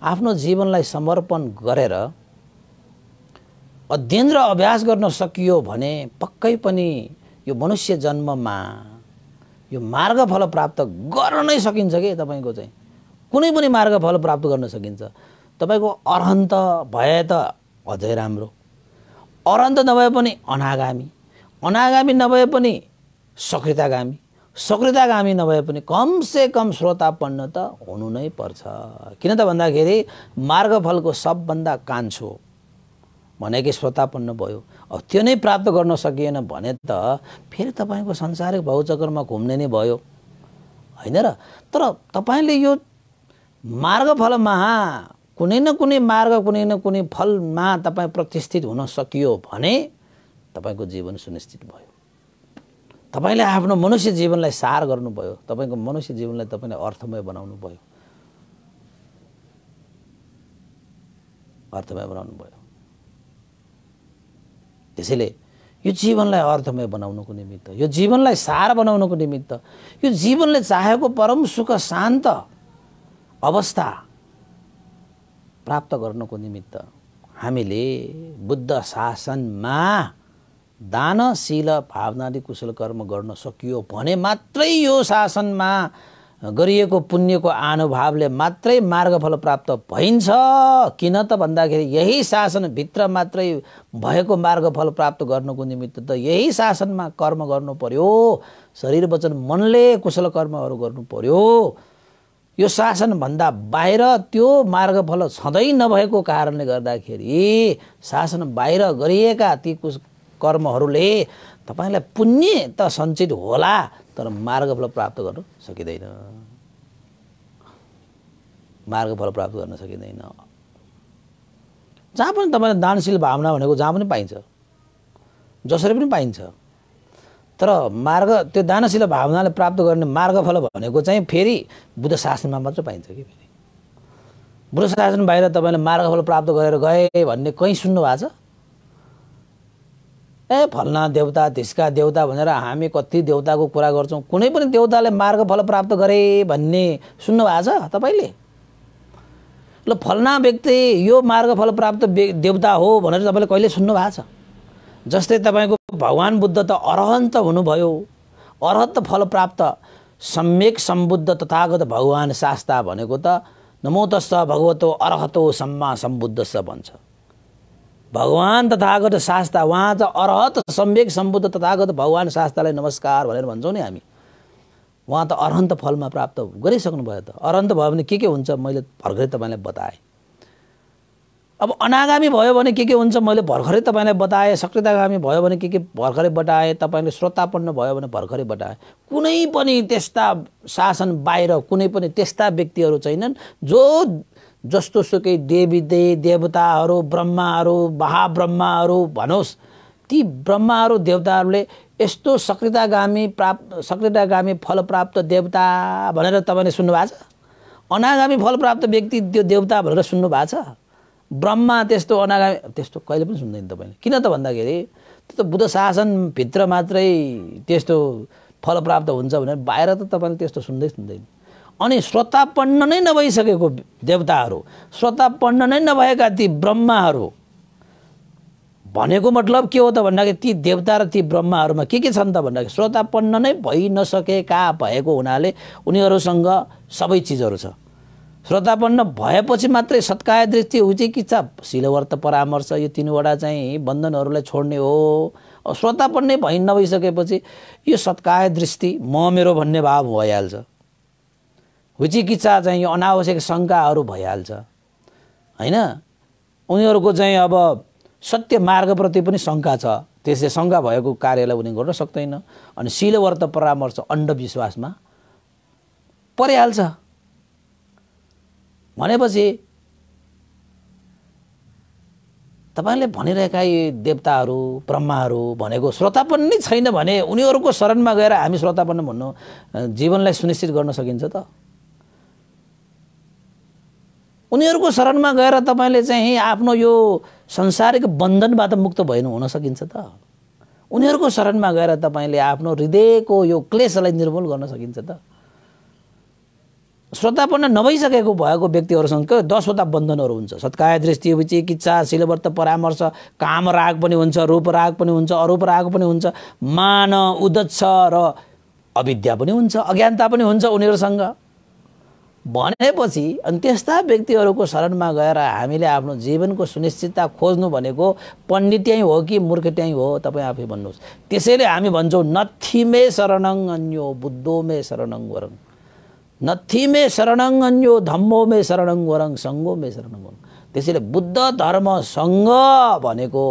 आफ्नो जीवनलाई समर्पण गरेर अध्ययन र अभ्यास गर्न सकियो भने पक्कै पनि यो मनुष्य जन्ममा यो मार्गफल प्राप्त गर्न नै सकिन्छ कि तपाईँको चाहिँ कुनै पनि मार्ग फल प्राप्त गर्न सकिन्छ तपाईँको अरहन्त भए त अझै राम्रो अरहन्त नभए पनि अनागामी अनागामी नभए पनि सक्रियतागामी सक्रियतागामी नभए पनि कमसे कम श्रोतापन्न त हुनु नै पर्छ किन त भन्दाखेरि मार्गफलको सबभन्दा कान्छो भनेकै श्रोतापन्न भयो अब त्यो नै प्राप्त गर्न सकिएन भने त फेरि तपाईँको संसारिक भाउचक्रमा घुम्ने नै भयो होइन र तर तपाईँले यो मार्गफलमा कुनै न कुनै मार्ग कुनै न कुनै फलमा तपाईँ प्रतिष्ठित हुन सकियो भने तपाईँको जीवन सुनिश्चित भयो तपाईँले आफ्नो मनुष्य जीवनलाई सार गर्नुभयो तपाईँको मनुष्य जीवनलाई तपाईँले अर्थमय बनाउनु भयो अर्थमय बनाउनु भयो त्यसैले यो जीवनलाई अर्थमय बनाउनुको निमित्त यो जीवनलाई सार बनाउनुको निमित्त यो जीवनले चाहेको परम सुख शान्त अवस्था प्राप्त गर्नको निमित्त हामीले बुद्ध शासनमा दानशील भावनाले कुशल कर्म गर्न सकियो भने मात्रै यो शासनमा गरिएको पुण्यको अनुभवले मात्रै मार्गफल प्राप्त भइन्छ किन त भन्दाखेरि यही शासनभित्र मात्रै भएको मार्गफल प्राप्त गर्नुको निमित्त त यही शासनमा कर्म गर्नु पर्यो शरीर वचन मनले कुशल कर्महरू गर्नु पर्यो यो शासनभन्दा बाहिर त्यो मार्गफल छँदै नभएको कारणले गर्दाखेरि शासन बाहिर गरिएका ती कुछ कर्महरूले तपाईँलाई पुण्य त सञ्चित होला तर मार्गफल प्राप्त गर्न सकिँदैन मार्गफल प्राप्त गर्न सकिँदैन जहाँ पनि तपाईँले दानशील भावना भनेको जहाँ पनि पाइन्छ जसरी पनि पाइन्छ तर मार्ग त्यो दानशील भावनाले प्राप्त गर्ने मार्गफल भनेको चाहिँ फेरि बुद्ध शासनमा मात्र पाइन्छ कि फेरि बुद्ध शासन बाहिर तपाईँले मार्गफल प्राप्त गरेर गए भन्ने कहीँ सुन्नु भएको छ ए फल्ना देउता धिस्का देउता भनेर हामी कति देउताको कुरा गर्छौँ कुनै पनि देउताले मार्गफल प्राप्त गरे भन्ने सुन्नु भएको छ तपाईँले ल फल्ना व्यक्ति यो मार्गफल प्राप्त देउता हो भनेर तपाईँले कहिले सुन्नु भएको छ जस्तै तपाईँको भगवान् बुद्ध त अरहन्त हुनुभयो अरहत प्राप्त सम्यक सम्बुद्ध तथागत भगवान् शास्ता भनेको त नमोतस्थ भगवतो अरहतो सम्मा सम्बुद्ध स भन्छ भगवान् तथागत शास्ता उहाँ त अरहत सम्यक सम्बुद्ध तथागत भगवान शास्तालाई नमस्कार भनेर भन्छौँ नि हामी उहाँ त अरहन्त फलमा प्राप्त गरिसक्नुभयो त अरहन्त भयो भने के के हुन्छ मैले भर्खरै तपाईँलाई बताएँ अब अनागामी भयो भने के के हुन्छ मैले भर्खरै तपाईँलाई बताएँ सक्रियतागामी भयो भने के के भर्खरै बटाएँ तपाईँले श्रोतापन्न भयो भने भर्खरै बटाएँ कुनै पनि त्यस्ता शासन बाहिर कुनै पनि त्यस्ता व्यक्तिहरू छैनन् जो जस्तो सुकै देवी दे देवताहरू ब्रह्माहरू महाब्रह्माहरू भनोस् ती ब्रह्माहरू देवताहरूले यस्तो सक्रियतागामी प्राप्त सक्रियतागामी फलप्राप्त देवता भनेर तपाईँले सुन्नुभएको छ अनागामी फलप्राप्त व्यक्ति त्यो देवता भनेर सुन्नु भएको छ ब्रह्मा त्यस्तो अनागामी त्यस्तो कहिले पनि सुन्दैन तपाईँले किन त भन्दाखेरि त्यो त बुद्ध शासनभित्र मात्रै त्यस्तो फल प्राप्त हुन्छ भने बाहिर त तपाईँले त्यस्तो सुन्दै सुन्दैन अनि श्रोतापन्न नै नभइसकेको देवताहरू श्रोतापन्न नै नभएका ती ब्रह्माहरू भनेको मतलब के हो त भन्दाखेरि ती देवता र ती ब्रह्माहरूमा के के छन् त भन्दाखेरि श्रोतापन्न नै भइ नसकेका भएको हुनाले उनीहरूसँग सबै चिजहरू छ श्रद्धापन्न भएपछि मात्रै सत्काय दृष्टि उचित इच्छा शिलवर्त परामर्श यो तिनवटा चाहिँ बन्धनहरूलाई छोड्ने हो श्रोतापन्नै भइ नभइसकेपछि यो सत्काय दृष्टि म मेरो भन्ने भाव भइहाल्छ हुचिकित्सा चाहिँ यो अनावश्यक शङ्काहरू भइहाल्छ होइन उनीहरूको चाहिँ अब सत्य मार्गप्रति पनि शङ्का छ त्यसले शङ्का भएको कार्यलाई उनी गर्न सक्दैन अनि शिलवर्त परामर्श अन्धविश्वासमा परिहाल्छ भनेपछि तपाईँले भनिरहेका यी देवताहरू ब्रह्माहरू भनेको श्रोतापन्न नै छैन भने उनीहरूको शरणमा गएर हामी श्रोतापन्न भन्नु जीवनलाई सुनिश्चित गर्न सकिन्छ त उनीहरूको शरणमा गएर तपाईँले चाहिँ आफ्नो यो संसारिक बन्धनबाट मुक्त भएन हुन सकिन्छ त उनीहरूको शरणमा गएर तपाईँले आफ्नो हृदयको यो क्लेसलाई निर्मूल गर्न सकिन्छ त श्रोतापन्न नभइसकेको भएको व्यक्तिहरूसँग दसवटा बन्धनहरू हुन्छ सत्काय दृष्टि रुचि किच्छा परामर्श काम राग पनि हुन्छ रूप राग पनि हुन्छ अरूप राग पनि हुन्छ मान उदच्छ र अविद्या पनि हुन्छ अज्ञानता पनि हुन्छ उनीहरूसँग भनेपछि अनि त्यस्ता व्यक्तिहरूको शरणमा गएर हामीले आफ्नो जीवनको सुनिश्चितता खोज्नु भनेको पण्डित्यै हो कि त्यहीँ हो तपाईँ आफै भन्नुहोस् त्यसैले हामी भन्छौँ नथिमे शरणङ अन्यो बुद्धोमे शरणङ वरङ नथी मे शरणङ अन्यो धम्मो मे शरणङ वरङ सङ्गो मे शरणङ वरङ त्यसैले बुद्ध धर्म सङ्घ भनेको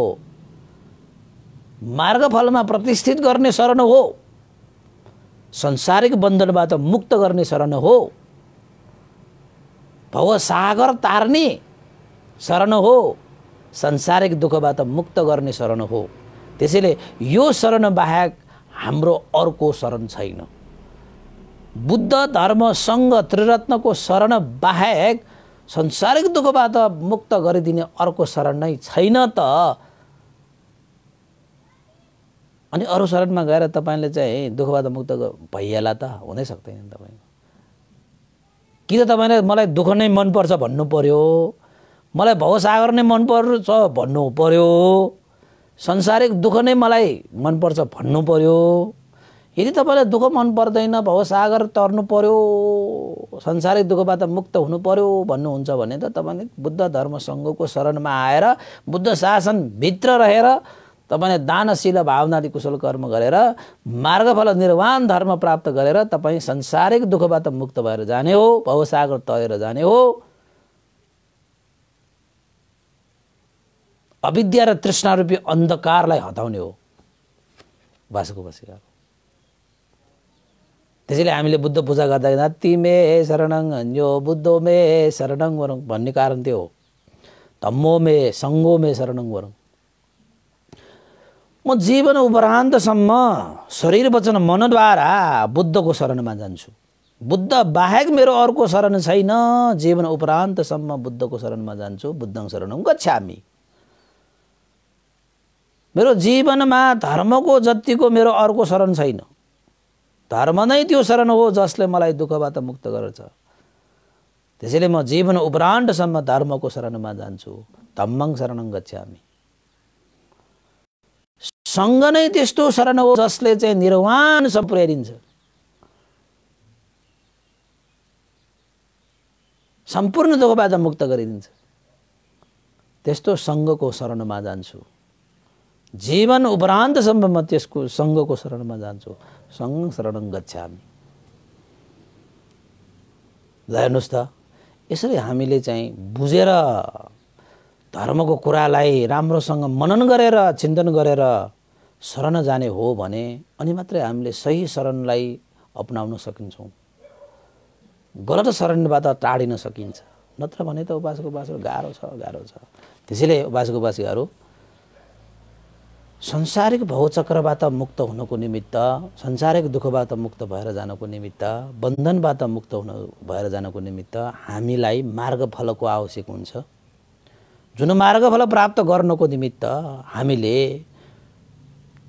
मार्गफलमा प्रतिष्ठित गर्ने शरण हो संसारिक बन्धनबाट मुक्त गर्ने शरण हो भवसागर तार्ने शरण हो संसारिक दुःखबाट मुक्त गर्ने शरण हो त्यसैले यो शरण बाहेक हाम्रो अर्को शरण छैन बुद्ध धर्म सङ्घ त्रिरत्नको शरण बाहेक संसारिक दुःखबाट मुक्त गरिदिने अर्को शरण नै छैन त अनि अरू शरणमा गएर तपाईँले चाहिँ दुःखबाट मुक्त भइहाल्ला त हुनै सक्दैन तपाईँको कि त तपाईँले मलाई दुःख नै मनपर्छ भन्नु पर्यो मलाई भवसागर नै मनपर्छ भन्नु पऱ्यो संसारिक दुःख नै मलाई मनपर्छ भन्नु पऱ्यो यदि तपाईँलाई दुःख मन पर्दैन भवसागर तर्नु पर्यो संसारिक दुःखबाट मुक्त हुनु पऱ्यो भन्नुहुन्छ भने त तपाईँले बुद्ध धर्म सङ्घको शरणमा आएर बुद्ध शासनभित्र रहेर तपाईँले दानशील भावनादि कुशल कर्म गरेर मार्गफल निर्वाण धर्म प्राप्त गरेर तपाईँ संसारिक दुःखबाट मुक्त भएर जाने हो भवसागर तरेर जाने हो अविद्या र तृष्णारूपी अन्धकारलाई हटाउने हो भाषाको भाषिकार त्यसैले हामीले बुद्ध पूजा गर्दाखेरि तिमे शरणङ अन्यो बुद्धो मे शरणङ वरङ भन्ने कारण त्यो हो धम्मो मे सङ्गो मे शरणङ वरङ म जीवन उपरान्तसम्म शरीर वचन मनद्वारा बुद्धको शरणमा जान्छु बुद्ध बाहेक मेरो अर्को शरण छैन जीवन उपरान्तसम्म बुद्धको शरणमा जान्छु बुद्धङ शरणम गच्छामी मेरो जीवनमा धर्मको जतिको मेरो अर्को शरण छैन धर्म नै त्यो शरण हो जसले मलाई दुःखबाट मुक्त गर्छ त्यसैले म जीवन उपरान्तसम्म धर्मको शरणमा जान्छु धम्मङ शरण गच्छामी सङ्घ नै त्यस्तो शरण हो जसले चाहिँ निर्वाण सम्प्रेरिन्छ सम्पूर्ण दुःखबाट मुक्त गरिदिन्छ त्यस्तो सङ्घको शरणमा जान्छु जीवन उपरान्तसम्म म त्यसको सङ्घको शरणमा जान्छु सङ्घ शरण गच्छामी ल हेर्नुहोस् त यसरी हामीले चाहिँ बुझेर धर्मको कुरालाई राम्रोसँग मनन गरेर चिन्तन गरेर शरण जाने हो भने अनि मात्रै हामीले सही शरणलाई अप्नाउन सकिन्छौँ गलत शरणबाट टाढिन सकिन्छ नत्र भने त उपासको उपास गाह्रो छ गाह्रो छ त्यसैले उपासको उपासिकाहरू संसारिक भवचक्रबाट मुक्त हुनको निमित्त संसारिक दुःखबाट मुक्त भएर जानको निमित्त बन्धनबाट मुक्त हुन भएर जानको निमित्त हामीलाई मार्गफलको आवश्यक हुन्छ जुन मार्गफल प्राप्त गर्नको निमित्त हामीले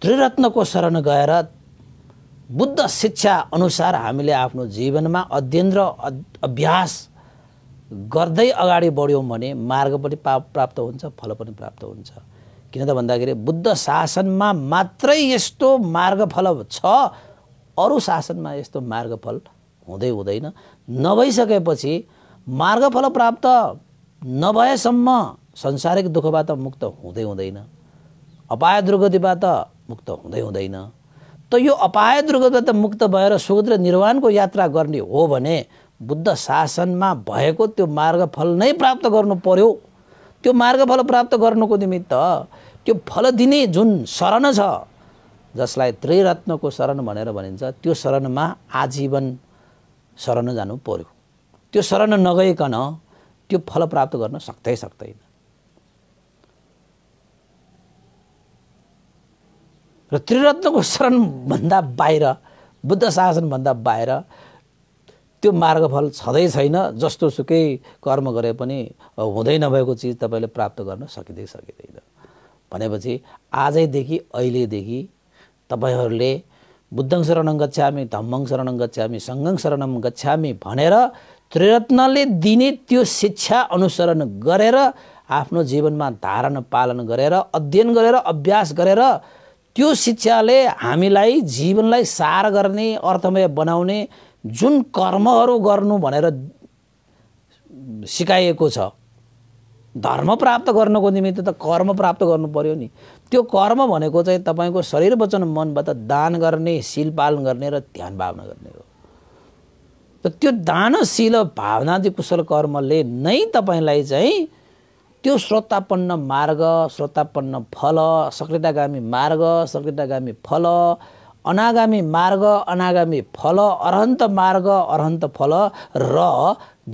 त्रिरत्नको शरण गएर बुद्ध शिक्षा अनुसार हामीले आफ्नो जीवनमा अध्ययन र अभ्यास गर्दै अगाडि बढ्यौँ भने मार्ग पनि प्राप्त हुन्छ फल पनि प्राप्त हुन्छ किन त भन्दाखेरि बुद्ध शासनमा मात्रै यस्तो मार्गफल छ अरू शासनमा यस्तो मार्गफल हुँदै हुँदैन नभइसकेपछि मार्गफल प्राप्त नभएसम्म संसारिक दुःखबाट मुक्त हुँदै हुँदैन अपाय दुर्गतिबाट मुक्त हुँदै हुँदैन त यो अपाय दुर्गतिबाट मुक्त भएर सुगुद र निर्वाणको यात्रा गर्ने हो भने बुद्ध शासनमा भएको त्यो मार्गफल नै प्राप्त गर्नु पर्यो त्यो मार्गफल प्राप्त गर्नुको निमित्त त्यो फल दिने जुन शरण छ जसलाई त्रिरत्नको शरण भनेर भनिन्छ त्यो शरणमा आजीवन शरण जानु पर्यो त्यो शरण नगइकन त्यो फल प्राप्त गर्न सक्दै सक्दैन र त्रिरत्नको शरणभन्दा बाहिर बुद्ध शासनभन्दा बाहिर त्यो मार्गफल छँदै छैन जस्तो सुकै कर्म गरे पनि हुँदै नभएको चिज तपाईँले प्राप्त गर्न सकिँदै सकिँदैन भनेपछि आजैदेखि अहिलेदेखि तपाईँहरूले बुद्धङ शरणं गच्छामी धम्मङ शरणं गच्छामी सङ्घङ शरणं गच्छामी भनेर त्रिरत्नले दिने त्यो शिक्षा अनुसरण गरेर आफ्नो जीवनमा धारण पालन गरेर अध्ययन गरेर अभ्यास गरेर त्यो शिक्षाले हामीलाई जीवनलाई सार गर्ने अर्थमय बनाउने जुन कर्महरू गर्नु भनेर सिकाइएको छ धर्म प्राप्त गर्नको निमित्त त कर्म प्राप्त गर्नु पर्यो नि त्यो कर्म भनेको चाहिँ तपाईँको शरीर वचन मनबाट दान गर्ने शिल पालन गर्ने र ध्यान भावना गर्ने हो त त्यो दानशील भावना चाहिँ कुशल कर्मले नै तपाईँलाई चाहिँ त्यो श्रोतापन्न मार्ग श्रोतापन्न फल सक्रियतागामी मार्ग सक्रियतागामी फल अनागामी मार्ग अनागामी फल अरहन्त मार्ग अरहन्त फल र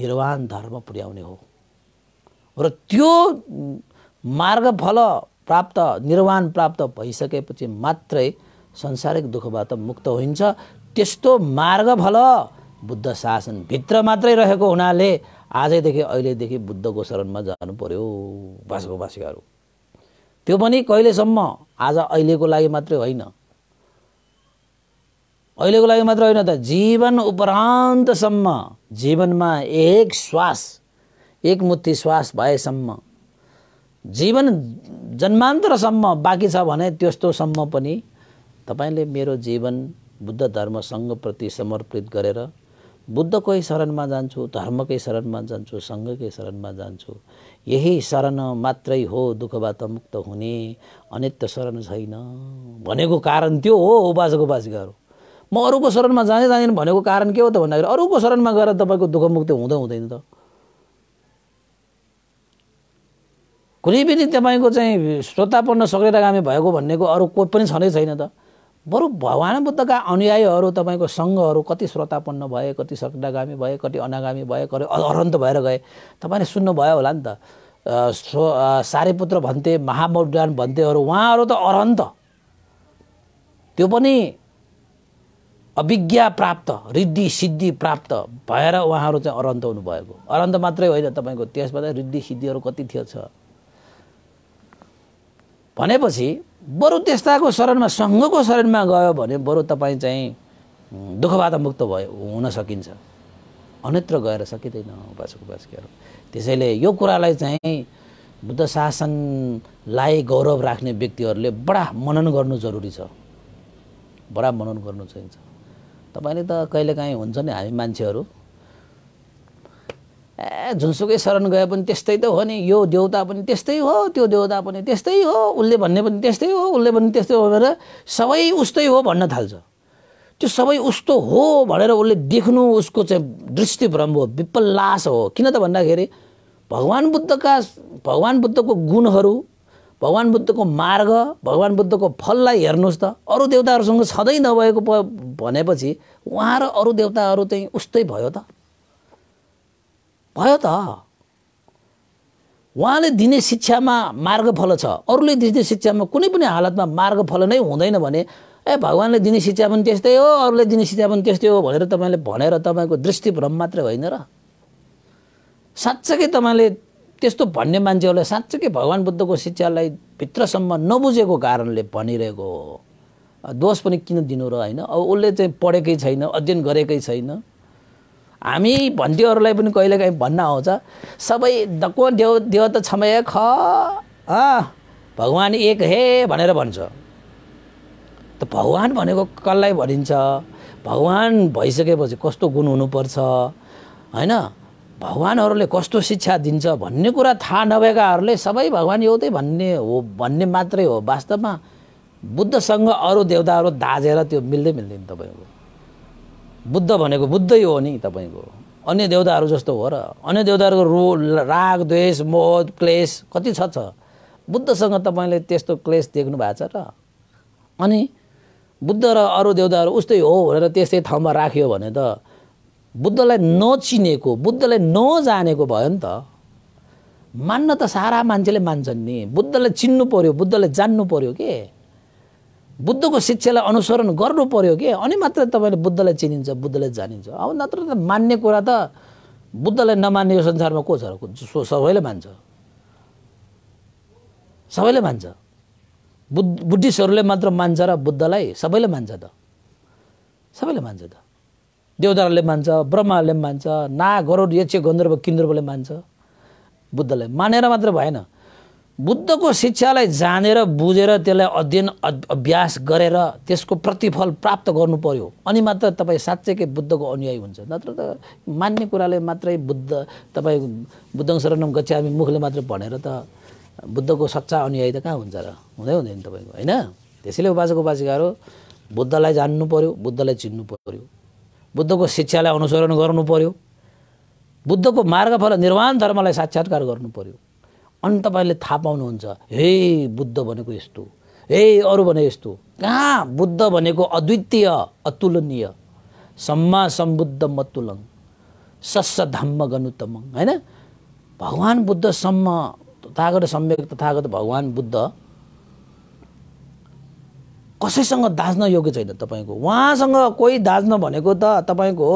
निर्वाण धर्म पुर्याउने हो र त्यो मार्ग फल प्राप्त निर्वाण प्राप्त भइसकेपछि मात्रै संसारिक दुःखबाट मुक्त हुन्छ त्यस्तो मार्ग फल बुद्ध शासनभित्र मात्रै रहेको हुनाले आजैदेखि अहिलेदेखि बुद्धको शरणमा जानु पर्यो बासको बासिकाहरू त्यो पनि कहिलेसम्म आज अहिलेको लागि मात्रै होइन अहिलेको लागि मात्र होइन त जीवन उपरान्तसम्म जीवनमा एक श्वास एक मुत्ती श्वास भएसम्म जीवन जन्मान्तरसम्म बाँकी छ भने त्यस्तोसम्म पनि तपाईँले मेरो जीवन बुद्ध धर्म धर्मसँगप्रति समर्पित गरेर बुद्धकै शरणमा जान्छु धर्मकै शरणमा जान्छु सङ्घकै शरणमा जान्छु यही शरण मात्रै हो दुःखबाट मुक्त हुने अनित्य शरण छैन भनेको कारण त्यो हो उपासको गरौँ म अरूको शरणमा जाँदै जाँदैन भनेको कारण के हो त भन्दाखेरि अरूको शरणमा गएर तपाईँको दुःखमुक्ति हुँदै हुँदैन त कुनै पनि तपाईँको चाहिँ श्रोतापन्न सक्रियतागामी भएको भन्नेको अरू कोही पनि छँदै छैन त बरु भगवान् बुद्धका अनुयायीहरू तपाईँको सङ्घहरू कति श्रोतापन्न भए कति सक्रियगामी भए कति अनागामी भए कति अरन्त भएर गए तपाईँले सुन्नुभयो होला नि त सो सारेपुत्र भन्थे महामौडान भन्थेहरू उहाँहरू त अरन्त त्यो पनि अभिज्ञा प्राप्त रिद्धि सिद्धि प्राप्त भएर उहाँहरू चाहिँ अरन्त हुनुभएको अरन्त मात्रै होइन तपाईँको त्यसबाट रिद्धि सिद्धिहरू कति थियो छ भनेपछि बरु त्यस्ताको शरणमा सङ्घको शरणमा गयो भने बरु तपाईँ चाहिँ दुःखबाट मुक्त भयो हुन सकिन्छ अन्यत्र गएर सकिँदैन उपासक उपासकीहरू त्यसैले यो कुरालाई चाहिँ बुद्ध शासनलाई गौरव राख्ने व्यक्तिहरूले बडा मनन गर्नु जरुरी छ बडा मनन गर्नु चाहिन्छ तपाईँले त कहिलेकाहीँ हुन्छ नि हामी मान्छेहरू ए झुनसुकै शरण गए पनि त्यस्तै त हो नि यो देउता पनि त्यस्तै हो त्यो देउता पनि त्यस्तै हो उसले भन्ने पनि त्यस्तै हो उसले पनि त्यस्तै हो भनेर सबै उस्तै हो भन्न थाल्छ त्यो सबै उस्तो हो भनेर उसले देख्नु उसको चाहिँ दृष्टिभ्रम हो विपल्लास हो किन त भन्दाखेरि भगवान् बुद्धका भगवान् बुद्धको गुणहरू भगवान् बुद्धको मार्ग भगवान् बुद्धको फललाई हेर्नुहोस् त अरू देवताहरूसँग छँदै नभएको प भनेपछि उहाँ र अरू देवताहरू चाहिँ उस्तै भयो त भयो त उहाँले दिने शिक्षामा मार्गफल छ अरूले दिने शिक्षामा कुनै पनि हालतमा मार्गफल नै हुँदैन भने ए भगवान्ले दिने शिक्षा पनि त्यस्तै हो अरूले दिने शिक्षा पनि त्यस्तै हो भनेर तपाईँले भनेर तपाईँको दृष्टिभ्रम मात्रै होइन र साँच्चै तपाईँले त्यस्तो भन्ने मान्छेहरूलाई साँच्चैकै भगवान् बुद्धको शिक्षालाई भित्रसम्म नबुझेको कारणले भनिरहेको हो दोष पनि किन दिनु र होइन अब उसले चाहिँ पढेकै छैन अध्ययन गरेकै छैन हामी भन्थ्योहरूलाई पनि कहिलेकाहीँ भन्न आउँछ सबै दको देव देवता क्षमय ख भगवान् एक हे भनेर भन्छ त भगवान् भनेको कसलाई भनिन्छ भगवान् भइसकेपछि कस्तो गुण हुनुपर्छ होइन भगवान्हरूले कस्तो शिक्षा दिन्छ भन्ने कुरा थाहा नभएकाहरूले सबै भगवान् एउटै भन्ने हो भन्ने मात्रै हो वास्तवमा बुद्धसँग अरू देवताहरू दाजेर त्यो मिल्दै मिल्दैन तपाईँको बुद्ध भनेको बुद्धै हो नि तपाईँको अन्य देवताहरू जस्तो हो र अन्य देवताहरूको रो राग द्वेष मोह क्लेस कति छ छ बुद्धसँग तपाईँले त्यस्तो क्लेस देख्नु भएको छ र अनि बुद्ध र अरू देवताहरू उस्तै हो भनेर त्यस्तै ठाउँमा राख्यो भने त बुद्धलाई नचिनेको बुद्धलाई नजानेको भयो नि त मान्न त सारा मान्छेले मान्छन् नि बुद्धलाई चिन्नु पऱ्यो बुद्धलाई जान्नु पऱ्यो के बुद्धको शिक्षालाई अनुसरण गर्नु पर्यो के अनि मात्र तपाईँले बुद्धलाई चिनिन्छ बुद्धलाई जानिन्छ अब नत्र त मान्ने कुरा त बुद्धलाई नमान्ने यो संसारमा को छ सबैले मान्छ सबैले मान्छ बुद्ध बुद्धिस्टहरूले मात्र मान्छ र बुद्धलाई सबैले मान्छ त सबैले मान्छ त देवदाराले मान्छ ब्रह्माले मान्छ नागहरू यक्ष गन्धर्व किन्दर्वले मान्छ बुद्धले मानेर मात्र भएन बुद्धको शिक्षालाई जानेर बुझेर त्यसलाई अध्ययन अभ्यास गरेर त्यसको प्रतिफल प्राप्त गर्नु पर्यो अनि मात्र तपाईँ साँच्चैकै बुद्धको अनुयायी हुन्छ नत्र त मान्ने कुराले मात्रै बुद्ध तपाईँ बुद्धङ शरणम गच्छामी मुखले मात्र भनेर त बुद्धको सच्चा अनुयायी त कहाँ हुन्छ र हुँदै हुँदैन तपाईँको होइन त्यसैले उपासक उपासिकाहरू बुद्धलाई जान्नु पऱ्यो बुद्धलाई चिन्नु पऱ्यो बुद्धको शिक्षालाई अनुसरण गर्नु पऱ्यो बुद्धको मार्गफल निर्वाण धर्मलाई साक्षात्कार गर्नु पऱ्यो अनि तपाईँले थाहा पाउनुहुन्छ हे बुद्ध भनेको यस्तो हे अरू भने यस्तो कहाँ बुद्ध भनेको अद्वितीय अतुलनीय सम्मा सम्बुद्ध मतुलङ सस धम्म गनुतमङ होइन भगवान् बुद्धसम्म तथागत सम्यक तथागत भगवान् बुद्ध कसैसँग दाज्न योग्य छैन तपाईँको उहाँसँग कोही दाज्न भनेको त तपाईँको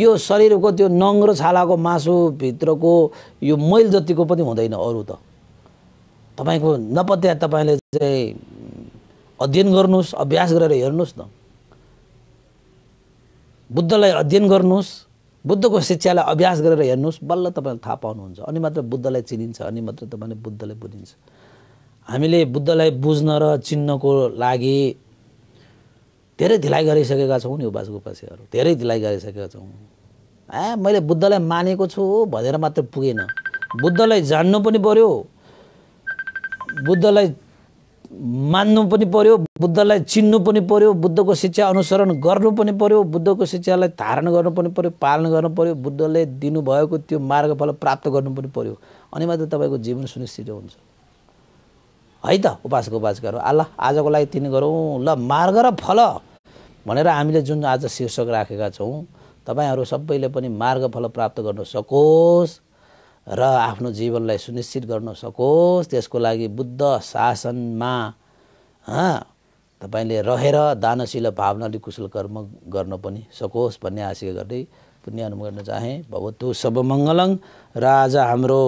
यो शरीरको त्यो नङ र छालाको मासुभित्रको यो मैल जतिको पनि हुँदैन अरू त तपाईँको नपत्या तपाईँले चाहिँ अध्ययन गर्नुहोस् अभ्यास गरेर हेर्नुहोस् न बुद्धलाई अध्ययन गर्नुहोस् बुद्धको शिक्षालाई अभ्यास गरेर हेर्नुहोस् बल्ल तपाईँले थाहा पाउनुहुन्छ अनि मात्र बुद्धलाई चिनिन्छ अनि मात्र तपाईँले बुद्धलाई बुझिन्छ हामीले बुद्धलाई बुझ्न र चिन्नको लागि धेरै ढिलाइ गरिसकेका छौँ नि उपासक उपासीहरू धेरै ढिलाइ गरिसकेका छौँ ए मैले बुद्धलाई मानेको छु भनेर मात्र पुगेन बुद्धलाई जान्नु पनि पर्यो बुद्धलाई मान्नु पनि पर्यो बुद्धलाई चिन्नु पनि पर्यो बुद्धको शिक्षा अनुसरण गर्नु पनि पर्यो बुद्धको शिक्षालाई धारण गर्नु पनि पर्यो पालन गर्नु पर्यो बुद्धले दिनुभएको त्यो मार्गफल प्राप्त गर्नु पनि पर्यो अनि मात्र तपाईँको जीवन सुनिश्चित हुन्छ है त उपासक उपासकहरू आ ल आजको लागि तिन गरौँ ल मार्ग र फल भनेर हामीले जुन आज शीर्षक राखेका छौँ तपाईँहरू सबैले पनि मार्गफल प्राप्त गर्न सकोस् र आफ्नो जीवनलाई सुनिश्चित गर्न सकोस् त्यसको लागि बुद्ध शासनमा तपाईँले रहेर दानशील भावनाले कुशल कर्म गर्न पनि सकोस् भन्ने आशय गर्दै पुण्य अनुभव गर्न चाहे भवतु सबमङ्गलङ र आज हाम्रो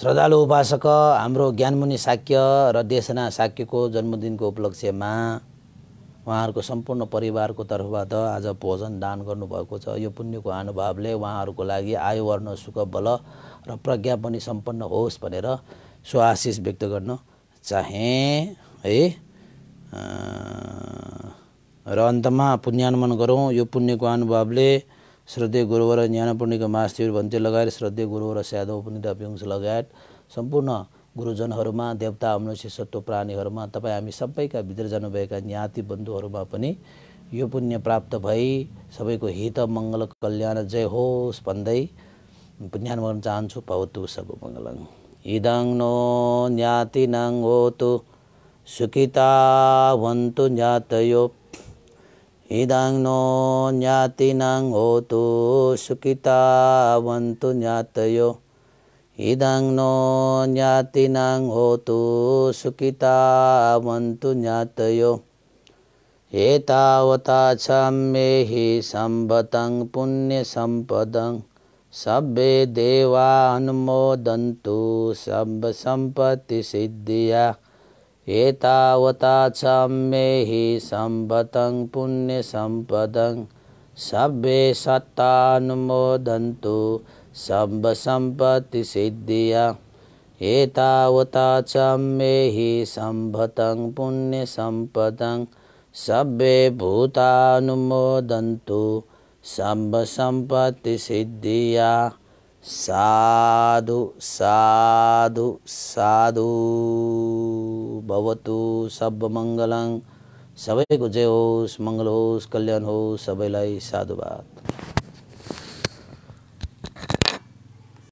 श्रद्धालु उपासक हाम्रो ज्ञानमुनि साक्य र देशना साक्यको जन्मदिनको उपलक्ष्यमा उहाँहरूको सम्पूर्ण परिवारको तर्फबाट आज भोजन दान गर्नुभएको छ यो पुण्यको अनुभवले उहाँहरूको लागि आयु वर्ण सुख बल र प्रज्ञा पनि सम्पन्न होस् भनेर सो आशिष व्यक्त गर्न चाहे है र अन्तमा पुण्यानुमान गरौँ यो पुण्यको अनुभवले श्रद्धे श्रद्धेय गुरुवर ज्ञानपूर्णिका महाशिविर भन्थे लगायत गुरु र स्यादव पुनिता पिङ्स लगायत सम्पूर्ण गुरुजनहरूमा देवता मनुष्य सत्व प्राणीहरूमा तपाईँ हामी सबैका भित्र जानुभएका ज्ञाति बन्धुहरूमा पनि यो पुण्य प्राप्त भई सबैको हित मङ्गल कल्याण जय होस् भन्दै पुण्यान गर्न चाहन्छु भवतु सब मंगलं इदङ नो ज्ञाति नङ होतु सुकिता भन्तो ज्ञातयो इदां नो ज्ञातिनां होतु सुखितावन्तु ज्ञातयो इदां नो ज्ञातिनां होतु सुखितावन्तु ज्ञातयो एतावता सम्यहि सम्भदं पुण्यसम्पदं सभ्ये देवान्मोदन्तु सभ्य ඒතාවතා චම්මේහි සම්බතං පුුණ්‍ය සම්පදං සබ්බේ සත්තානුමෝදන්තු සම්බ සම්පති සිද්ධිය ඒතාවතා චම්මේහි සම්බතං පුුණ්‍ය සම්පදං සබ්බේ භූතානුමෝදන්තු සම්බ සම්පති සිද්ධියා साधु साधु साधु भवतु सब मङ्गलङ सबैको जय होस् मंगल होस् कल्याण होस् सबैलाई साधुवाद